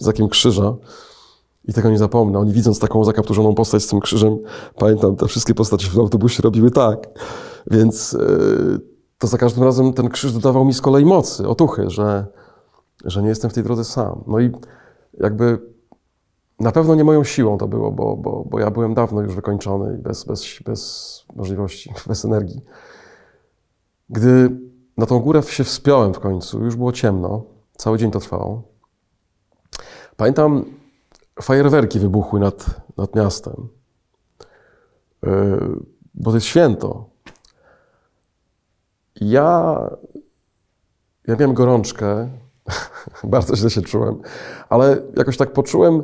znakiem krzyża. I tego nie zapomnę. Oni widząc taką zakapturzoną postać z tym krzyżem, pamiętam, te wszystkie postacie w autobusie robiły tak. Więc yy, to za każdym razem ten krzyż dodawał mi z kolei mocy, otuchy, że, że nie jestem w tej drodze sam. No i jakby na pewno nie moją siłą to było, bo, bo, bo ja byłem dawno już wykończony i bez, bez, bez możliwości, <laughs> bez energii. Gdy na tą górę się wspiąłem w końcu, już było ciemno, cały dzień to trwało. Pamiętam, fajerwerki wybuchły nad, nad miastem, yy, bo to jest święto. Ja, ja miałem gorączkę, <laughs> bardzo źle się czułem, ale jakoś tak poczułem,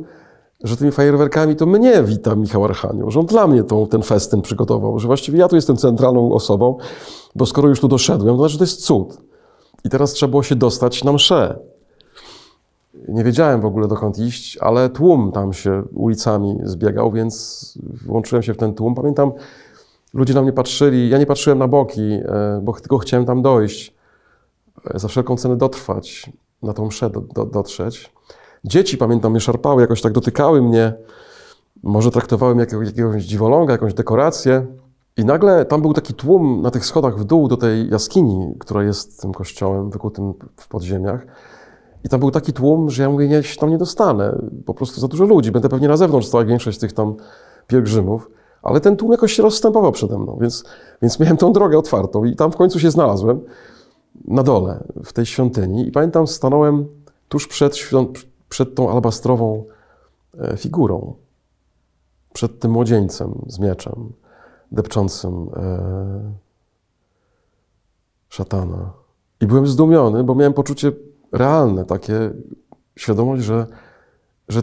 że tymi fajerwerkami to mnie wita Michał Archanioł, że on dla mnie tą, ten festyn przygotował, że właściwie ja tu jestem centralną osobą bo skoro już tu doszedłem, to znaczy, to jest cud. I teraz trzeba było się dostać na mszę. Nie wiedziałem w ogóle dokąd iść, ale tłum tam się ulicami zbiegał, więc włączyłem się w ten tłum. Pamiętam, ludzie na mnie patrzyli, ja nie patrzyłem na boki, e, bo tylko chciałem tam dojść. E, za wszelką cenę dotrwać, na tą mszę do, do, dotrzeć. Dzieci, pamiętam, mnie szarpały, jakoś tak dotykały mnie. Może traktowałem jak, jakiegoś dziwoląga, jakąś dekorację. I nagle tam był taki tłum na tych schodach w dół do tej jaskini, która jest tym kościołem wykutym w podziemiach. I tam był taki tłum, że ja mówię, ja się tam nie dostanę, po prostu za dużo ludzi, będę pewnie na zewnątrz stał, większość tych tam pielgrzymów. Ale ten tłum jakoś się rozstępował przede mną, więc, więc miałem tą drogę otwartą i tam w końcu się znalazłem na dole, w tej świątyni. I pamiętam, stanąłem tuż przed, przed tą alabastrową e, figurą, przed tym młodzieńcem z mieczem depczącym e, szatana. I byłem zdumiony, bo miałem poczucie realne, takie świadomość, że, że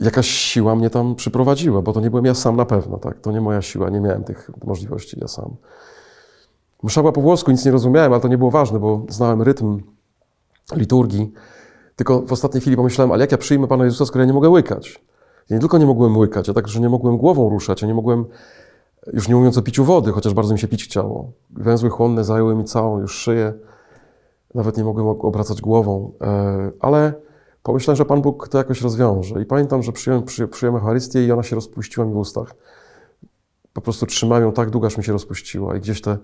jakaś siła mnie tam przyprowadziła, bo to nie byłem ja sam na pewno, tak? To nie moja siła, nie miałem tych możliwości ja sam. Msza była po włosku, nic nie rozumiałem, ale to nie było ważne, bo znałem rytm liturgii. Tylko w ostatniej chwili pomyślałem, ale jak ja przyjmę Pana Jezusa, skoro ja nie mogę łykać? Ja nie tylko nie mogłem łykać, a także nie mogłem głową ruszać, ja nie mogłem już nie mówiąc o piciu wody, chociaż bardzo mi się pić chciało. Węzły chłonne zajęły mi całą już szyję. Nawet nie mogłem obracać głową. E, ale pomyślałem, że Pan Bóg to jakoś rozwiąże. I pamiętam, że przyjąłem, przy, przyjąłem Eucharystię i ona się rozpuściła mi w ustach. Po prostu trzymałem ją tak długo, aż mi się rozpuściła. I gdzieś te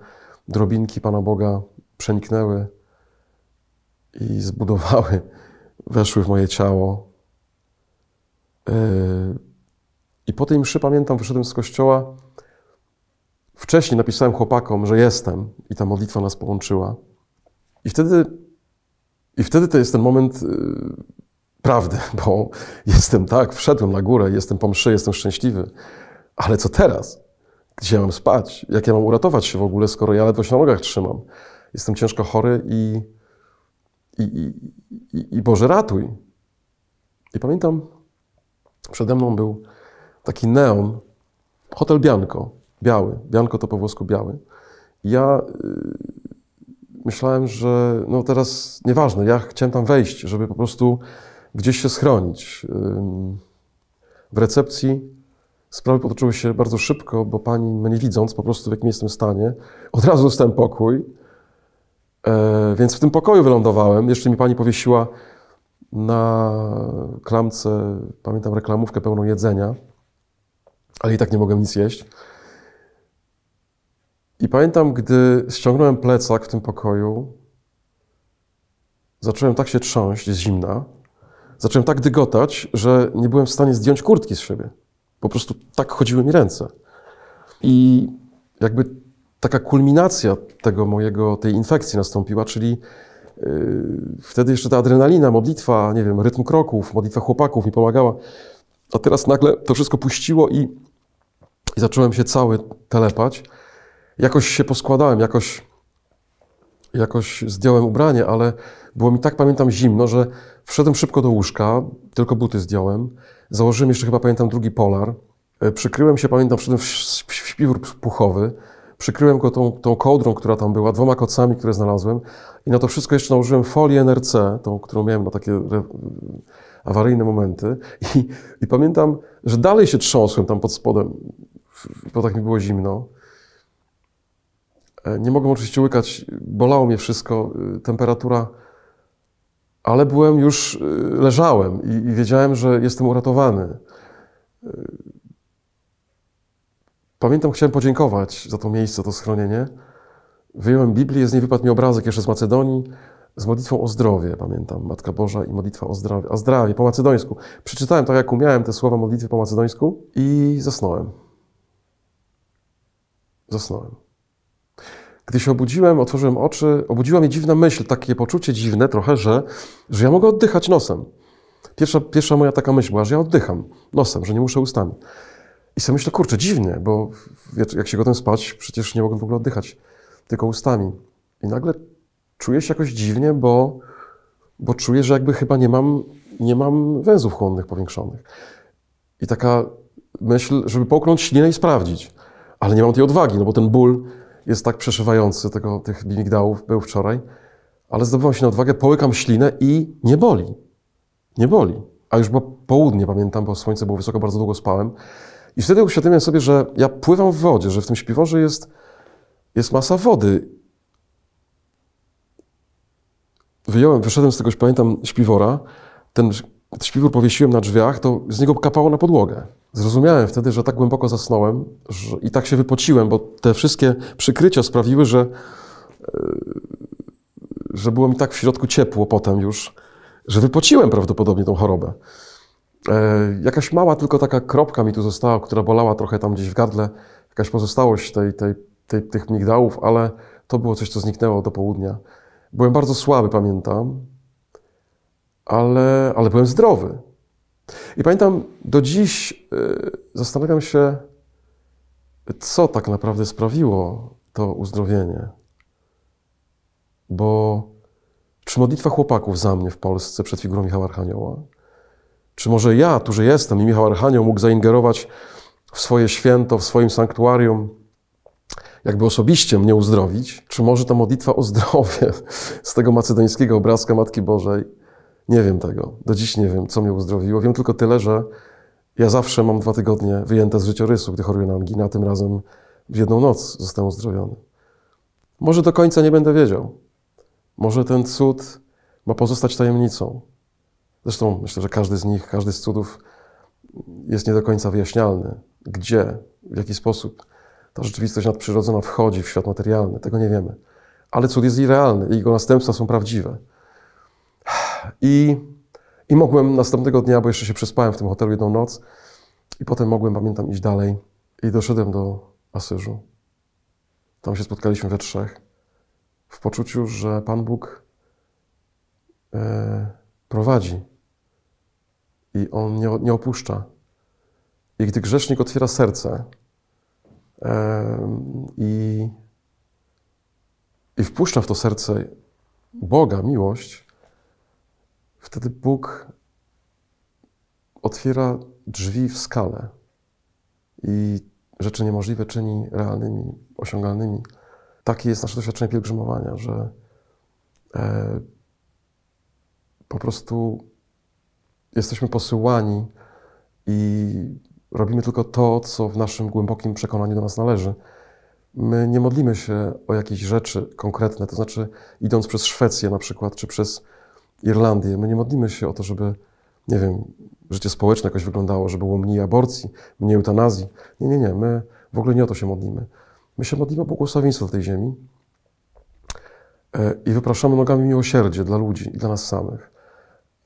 drobinki Pana Boga przeniknęły i zbudowały, <laughs> weszły w moje ciało. E, I po tej mszy, pamiętam, wyszedłem z kościoła Wcześniej napisałem chłopakom, że jestem i ta modlitwa nas połączyła. I wtedy, i wtedy to jest ten moment yy, prawdy, <laughs> bo jestem tak, wszedłem na górę, jestem po mszy, jestem szczęśliwy. Ale co teraz? Gdzie ja mam spać? Jak ja mam uratować się w ogóle, skoro ja ledwo się na nogach trzymam? Jestem ciężko chory i, i, i, i, i Boże ratuj. I pamiętam, przede mną był taki neon, hotel Bianco biały. Bianko to po włosku biały. Ja y, myślałem, że no teraz nieważne, ja chciałem tam wejść, żeby po prostu gdzieś się schronić. w recepcji sprawy potoczyły się bardzo szybko, bo pani mnie widząc, po prostu w jakim jestem stanie, od razu dostałem pokój. E, więc w tym pokoju wylądowałem. Jeszcze mi pani powiesiła na klamce, pamiętam reklamówkę pełną jedzenia, ale i tak nie mogłem nic jeść. I pamiętam, gdy ściągnąłem plecak w tym pokoju, zacząłem tak się trząść z zimna, zacząłem tak dygotać, że nie byłem w stanie zdjąć kurtki z siebie. Po prostu tak chodziły mi ręce. I jakby taka kulminacja tego mojego, tej infekcji nastąpiła, czyli yy, wtedy jeszcze ta adrenalina, modlitwa, nie wiem, rytm kroków, modlitwa chłopaków mi pomagała. A teraz nagle to wszystko puściło i, i zacząłem się cały telepać jakoś się poskładałem, jakoś, jakoś zdjąłem ubranie, ale było mi tak, pamiętam, zimno, że wszedłem szybko do łóżka, tylko buty zdjąłem. Założyłem jeszcze, chyba pamiętam, drugi polar. E, przykryłem się, pamiętam, wszedłem w śpiwór puchowy. Przykryłem go tą, tą kołdrą, która tam była, dwoma kocami, które znalazłem. I na to wszystko jeszcze nałożyłem folię NRC, tą, którą miałem na takie re... awaryjne momenty. I, I pamiętam, że dalej się trząsłem tam pod spodem, bo tak mi było zimno. E, nie mogłem oczywiście łykać, bolało mnie wszystko, e, temperatura, ale byłem już, e, leżałem i, i wiedziałem, że jestem uratowany. Pamiętam, chciałem podziękować za to miejsce, to schronienie. Wyjąłem Biblię, z niej wypadł mi obrazek jeszcze z Macedonii, z modlitwą o zdrowie, pamiętam, Matka Boża i modlitwa o zdrowie, o zdrowie po macedońsku. Przeczytałem tak, jak umiałem, te słowa modlitwy po macedońsku i zasnąłem. Zasnąłem. Gdy się obudziłem, otworzyłem oczy, obudziła mnie dziwna myśl, takie poczucie dziwne trochę, że, że ja mogę oddychać nosem. Pierwsza, pierwsza moja taka myśl była, że ja oddycham nosem, że nie muszę ustami. I sobie myślę, kurczę, dziwnie, bo jak się gotem spać, przecież nie mogłem w ogóle oddychać, tylko ustami. I nagle czuję się jakoś dziwnie, bo, bo czuję, że jakby chyba nie mam, nie mam węzłów chłonnych powiększonych. I taka myśl, żeby połknąć ślinę i sprawdzić. Ale nie mam tej odwagi, no bo ten ból jest tak przeszywający tego, tych migdałów, był wczoraj, ale zdobywam się na odwagę, połykam ślinę i nie boli. Nie boli. A już było południe, pamiętam, bo słońce było wysoko, bardzo długo spałem. I wtedy uświadomiłem sobie, że ja pływam w wodzie, że w tym śpiworze jest, jest masa wody. Wyjąłem, wyszedłem z tegoś, pamiętam, śpiwora. Ten śpiwór powiesiłem na drzwiach, to z niego kapało na podłogę. Zrozumiałem wtedy, że tak głęboko zasnąłem że, i tak się wypociłem, bo te wszystkie przykrycia sprawiły, że, e, że było mi tak w środku ciepło potem już, że wypociłem prawdopodobnie tą chorobę. E, jakaś mała tylko taka kropka mi tu została, która bolała trochę tam gdzieś w gardle, jakaś pozostałość tej, tej, tej, tych migdałów, ale to było coś, co zniknęło do południa. Byłem bardzo słaby, pamiętam, ale, ale byłem zdrowy. I pamiętam, do dziś y, zastanawiam się, co tak naprawdę sprawiło to uzdrowienie. Bo czy modlitwa chłopaków za mnie w Polsce przed figurą Michała Archanioła? Czy może ja, tu że jestem i Michał Archanioł mógł zaingerować w swoje święto, w swoim sanktuarium, jakby osobiście mnie uzdrowić? Czy może ta modlitwa o zdrowie z tego macedońskiego obrazka Matki Bożej nie wiem tego. Do dziś nie wiem, co mnie uzdrowiło. Wiem tylko tyle, że ja zawsze mam dwa tygodnie wyjęte z życiorysu, gdy choruję na anginę, a tym razem w jedną noc zostałem uzdrowiony. Może do końca nie będę wiedział. Może ten cud ma pozostać tajemnicą. Zresztą myślę, że każdy z nich, każdy z cudów jest nie do końca wyjaśnialny. Gdzie, w jaki sposób ta rzeczywistość nadprzyrodzona wchodzi w świat materialny, tego nie wiemy. Ale cud jest irrealny i jego następstwa są prawdziwe. I, I mogłem następnego dnia, bo jeszcze się przespałem w tym hotelu jedną noc, i potem mogłem, pamiętam, iść dalej. I doszedłem do Asyżu. Tam się spotkaliśmy we trzech, w poczuciu, że Pan Bóg e, prowadzi i On nie, nie opuszcza. I gdy grzesznik otwiera serce e, i, i wpuszcza w to serce Boga miłość, wtedy Bóg otwiera drzwi w skale i rzeczy niemożliwe czyni realnymi, osiągalnymi. Takie jest nasze doświadczenie pielgrzymowania, że e, po prostu jesteśmy posyłani i robimy tylko to, co w naszym głębokim przekonaniu do nas należy. My nie modlimy się o jakieś rzeczy konkretne, to znaczy idąc przez Szwecję na przykład, czy przez Irlandię. My nie modlimy się o to, żeby, nie wiem, życie społeczne jakoś wyglądało, żeby było mniej aborcji, mniej eutanazji. Nie, nie, nie. My w ogóle nie o to się modlimy. My się modlimy o błogosławieństwo tej ziemi e, i wypraszamy nogami miłosierdzie dla ludzi i dla nas samych.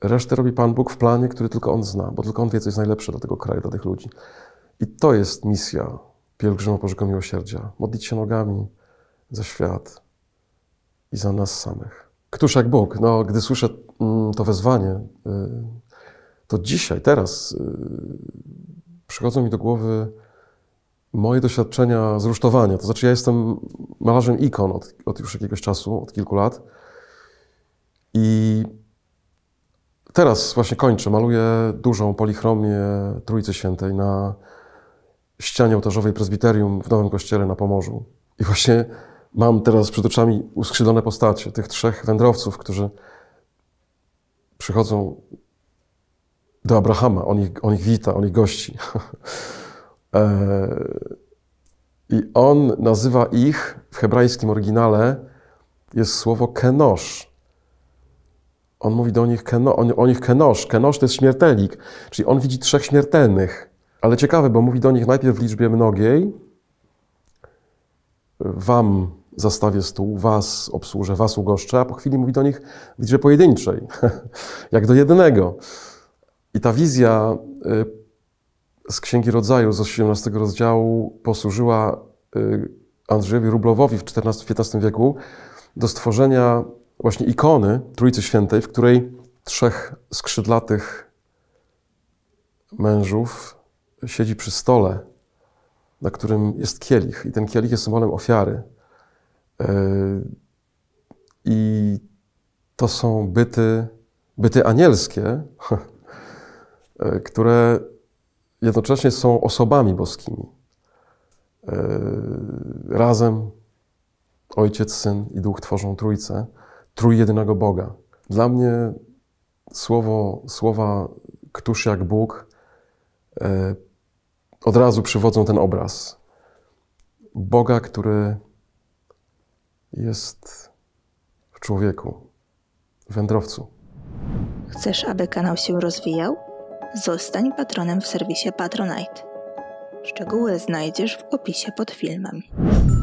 Resztę robi Pan Bóg w planie, który tylko On zna, bo tylko On wie, co jest najlepsze dla tego kraju, dla tych ludzi. I to jest misja pielgrzyma Bożego Miłosierdzia. Modlić się nogami za świat i za nas samych. Któż jak Bóg? No, gdy słyszę mm, to wezwanie, y, to dzisiaj, teraz y, przychodzą mi do głowy moje doświadczenia z rusztowania. To znaczy, ja jestem malarzem ikon od, od już jakiegoś czasu, od kilku lat. I teraz właśnie kończę. Maluję dużą polichromię Trójcy Świętej na ścianie ołtarzowej prezbiterium w Nowym Kościele na Pomorzu. I właśnie Mam teraz przed oczami uskrzydlone postacie tych trzech wędrowców, którzy przychodzą do Abrahama. On ich, on ich wita, on ich gości. <laughs> E, I on nazywa ich w hebrajskim oryginale jest słowo kenosz. On mówi do nich keno, o nich kenosz. Kenosz to jest śmiertelnik, czyli on widzi trzech śmiertelnych. Ale ciekawe, bo mówi do nich najpierw w liczbie mnogiej, wam zastawię stół, was obsłużę, was ugoszczę, a po chwili mówi do nich w liczbie pojedynczej, <laughs> jak do jednego. I ta wizja y, z Księgi Rodzaju, z 18 rozdziału, posłużyła y, Andrzejowi Rublowowi w XIV-XV wieku do stworzenia właśnie ikony Trójcy Świętej, w której trzech skrzydlatych mężów siedzi przy stole, na którym jest kielich. I ten kielich jest symbolem ofiary. Yy, I to są byty, byty anielskie, <laughs> yy, które jednocześnie są osobami boskimi. Yy, razem Ojciec, Syn i Duch tworzą Trójcę, Trójjedynego Boga. Dla mnie słowo, słowa Któż jak Bóg od razu przywodzą ten obraz. Boga, który jest w człowieku, wędrowcu. Chcesz, aby kanał się rozwijał? Zostań patronem w serwisie Patronite. Szczegóły znajdziesz w opisie pod filmem.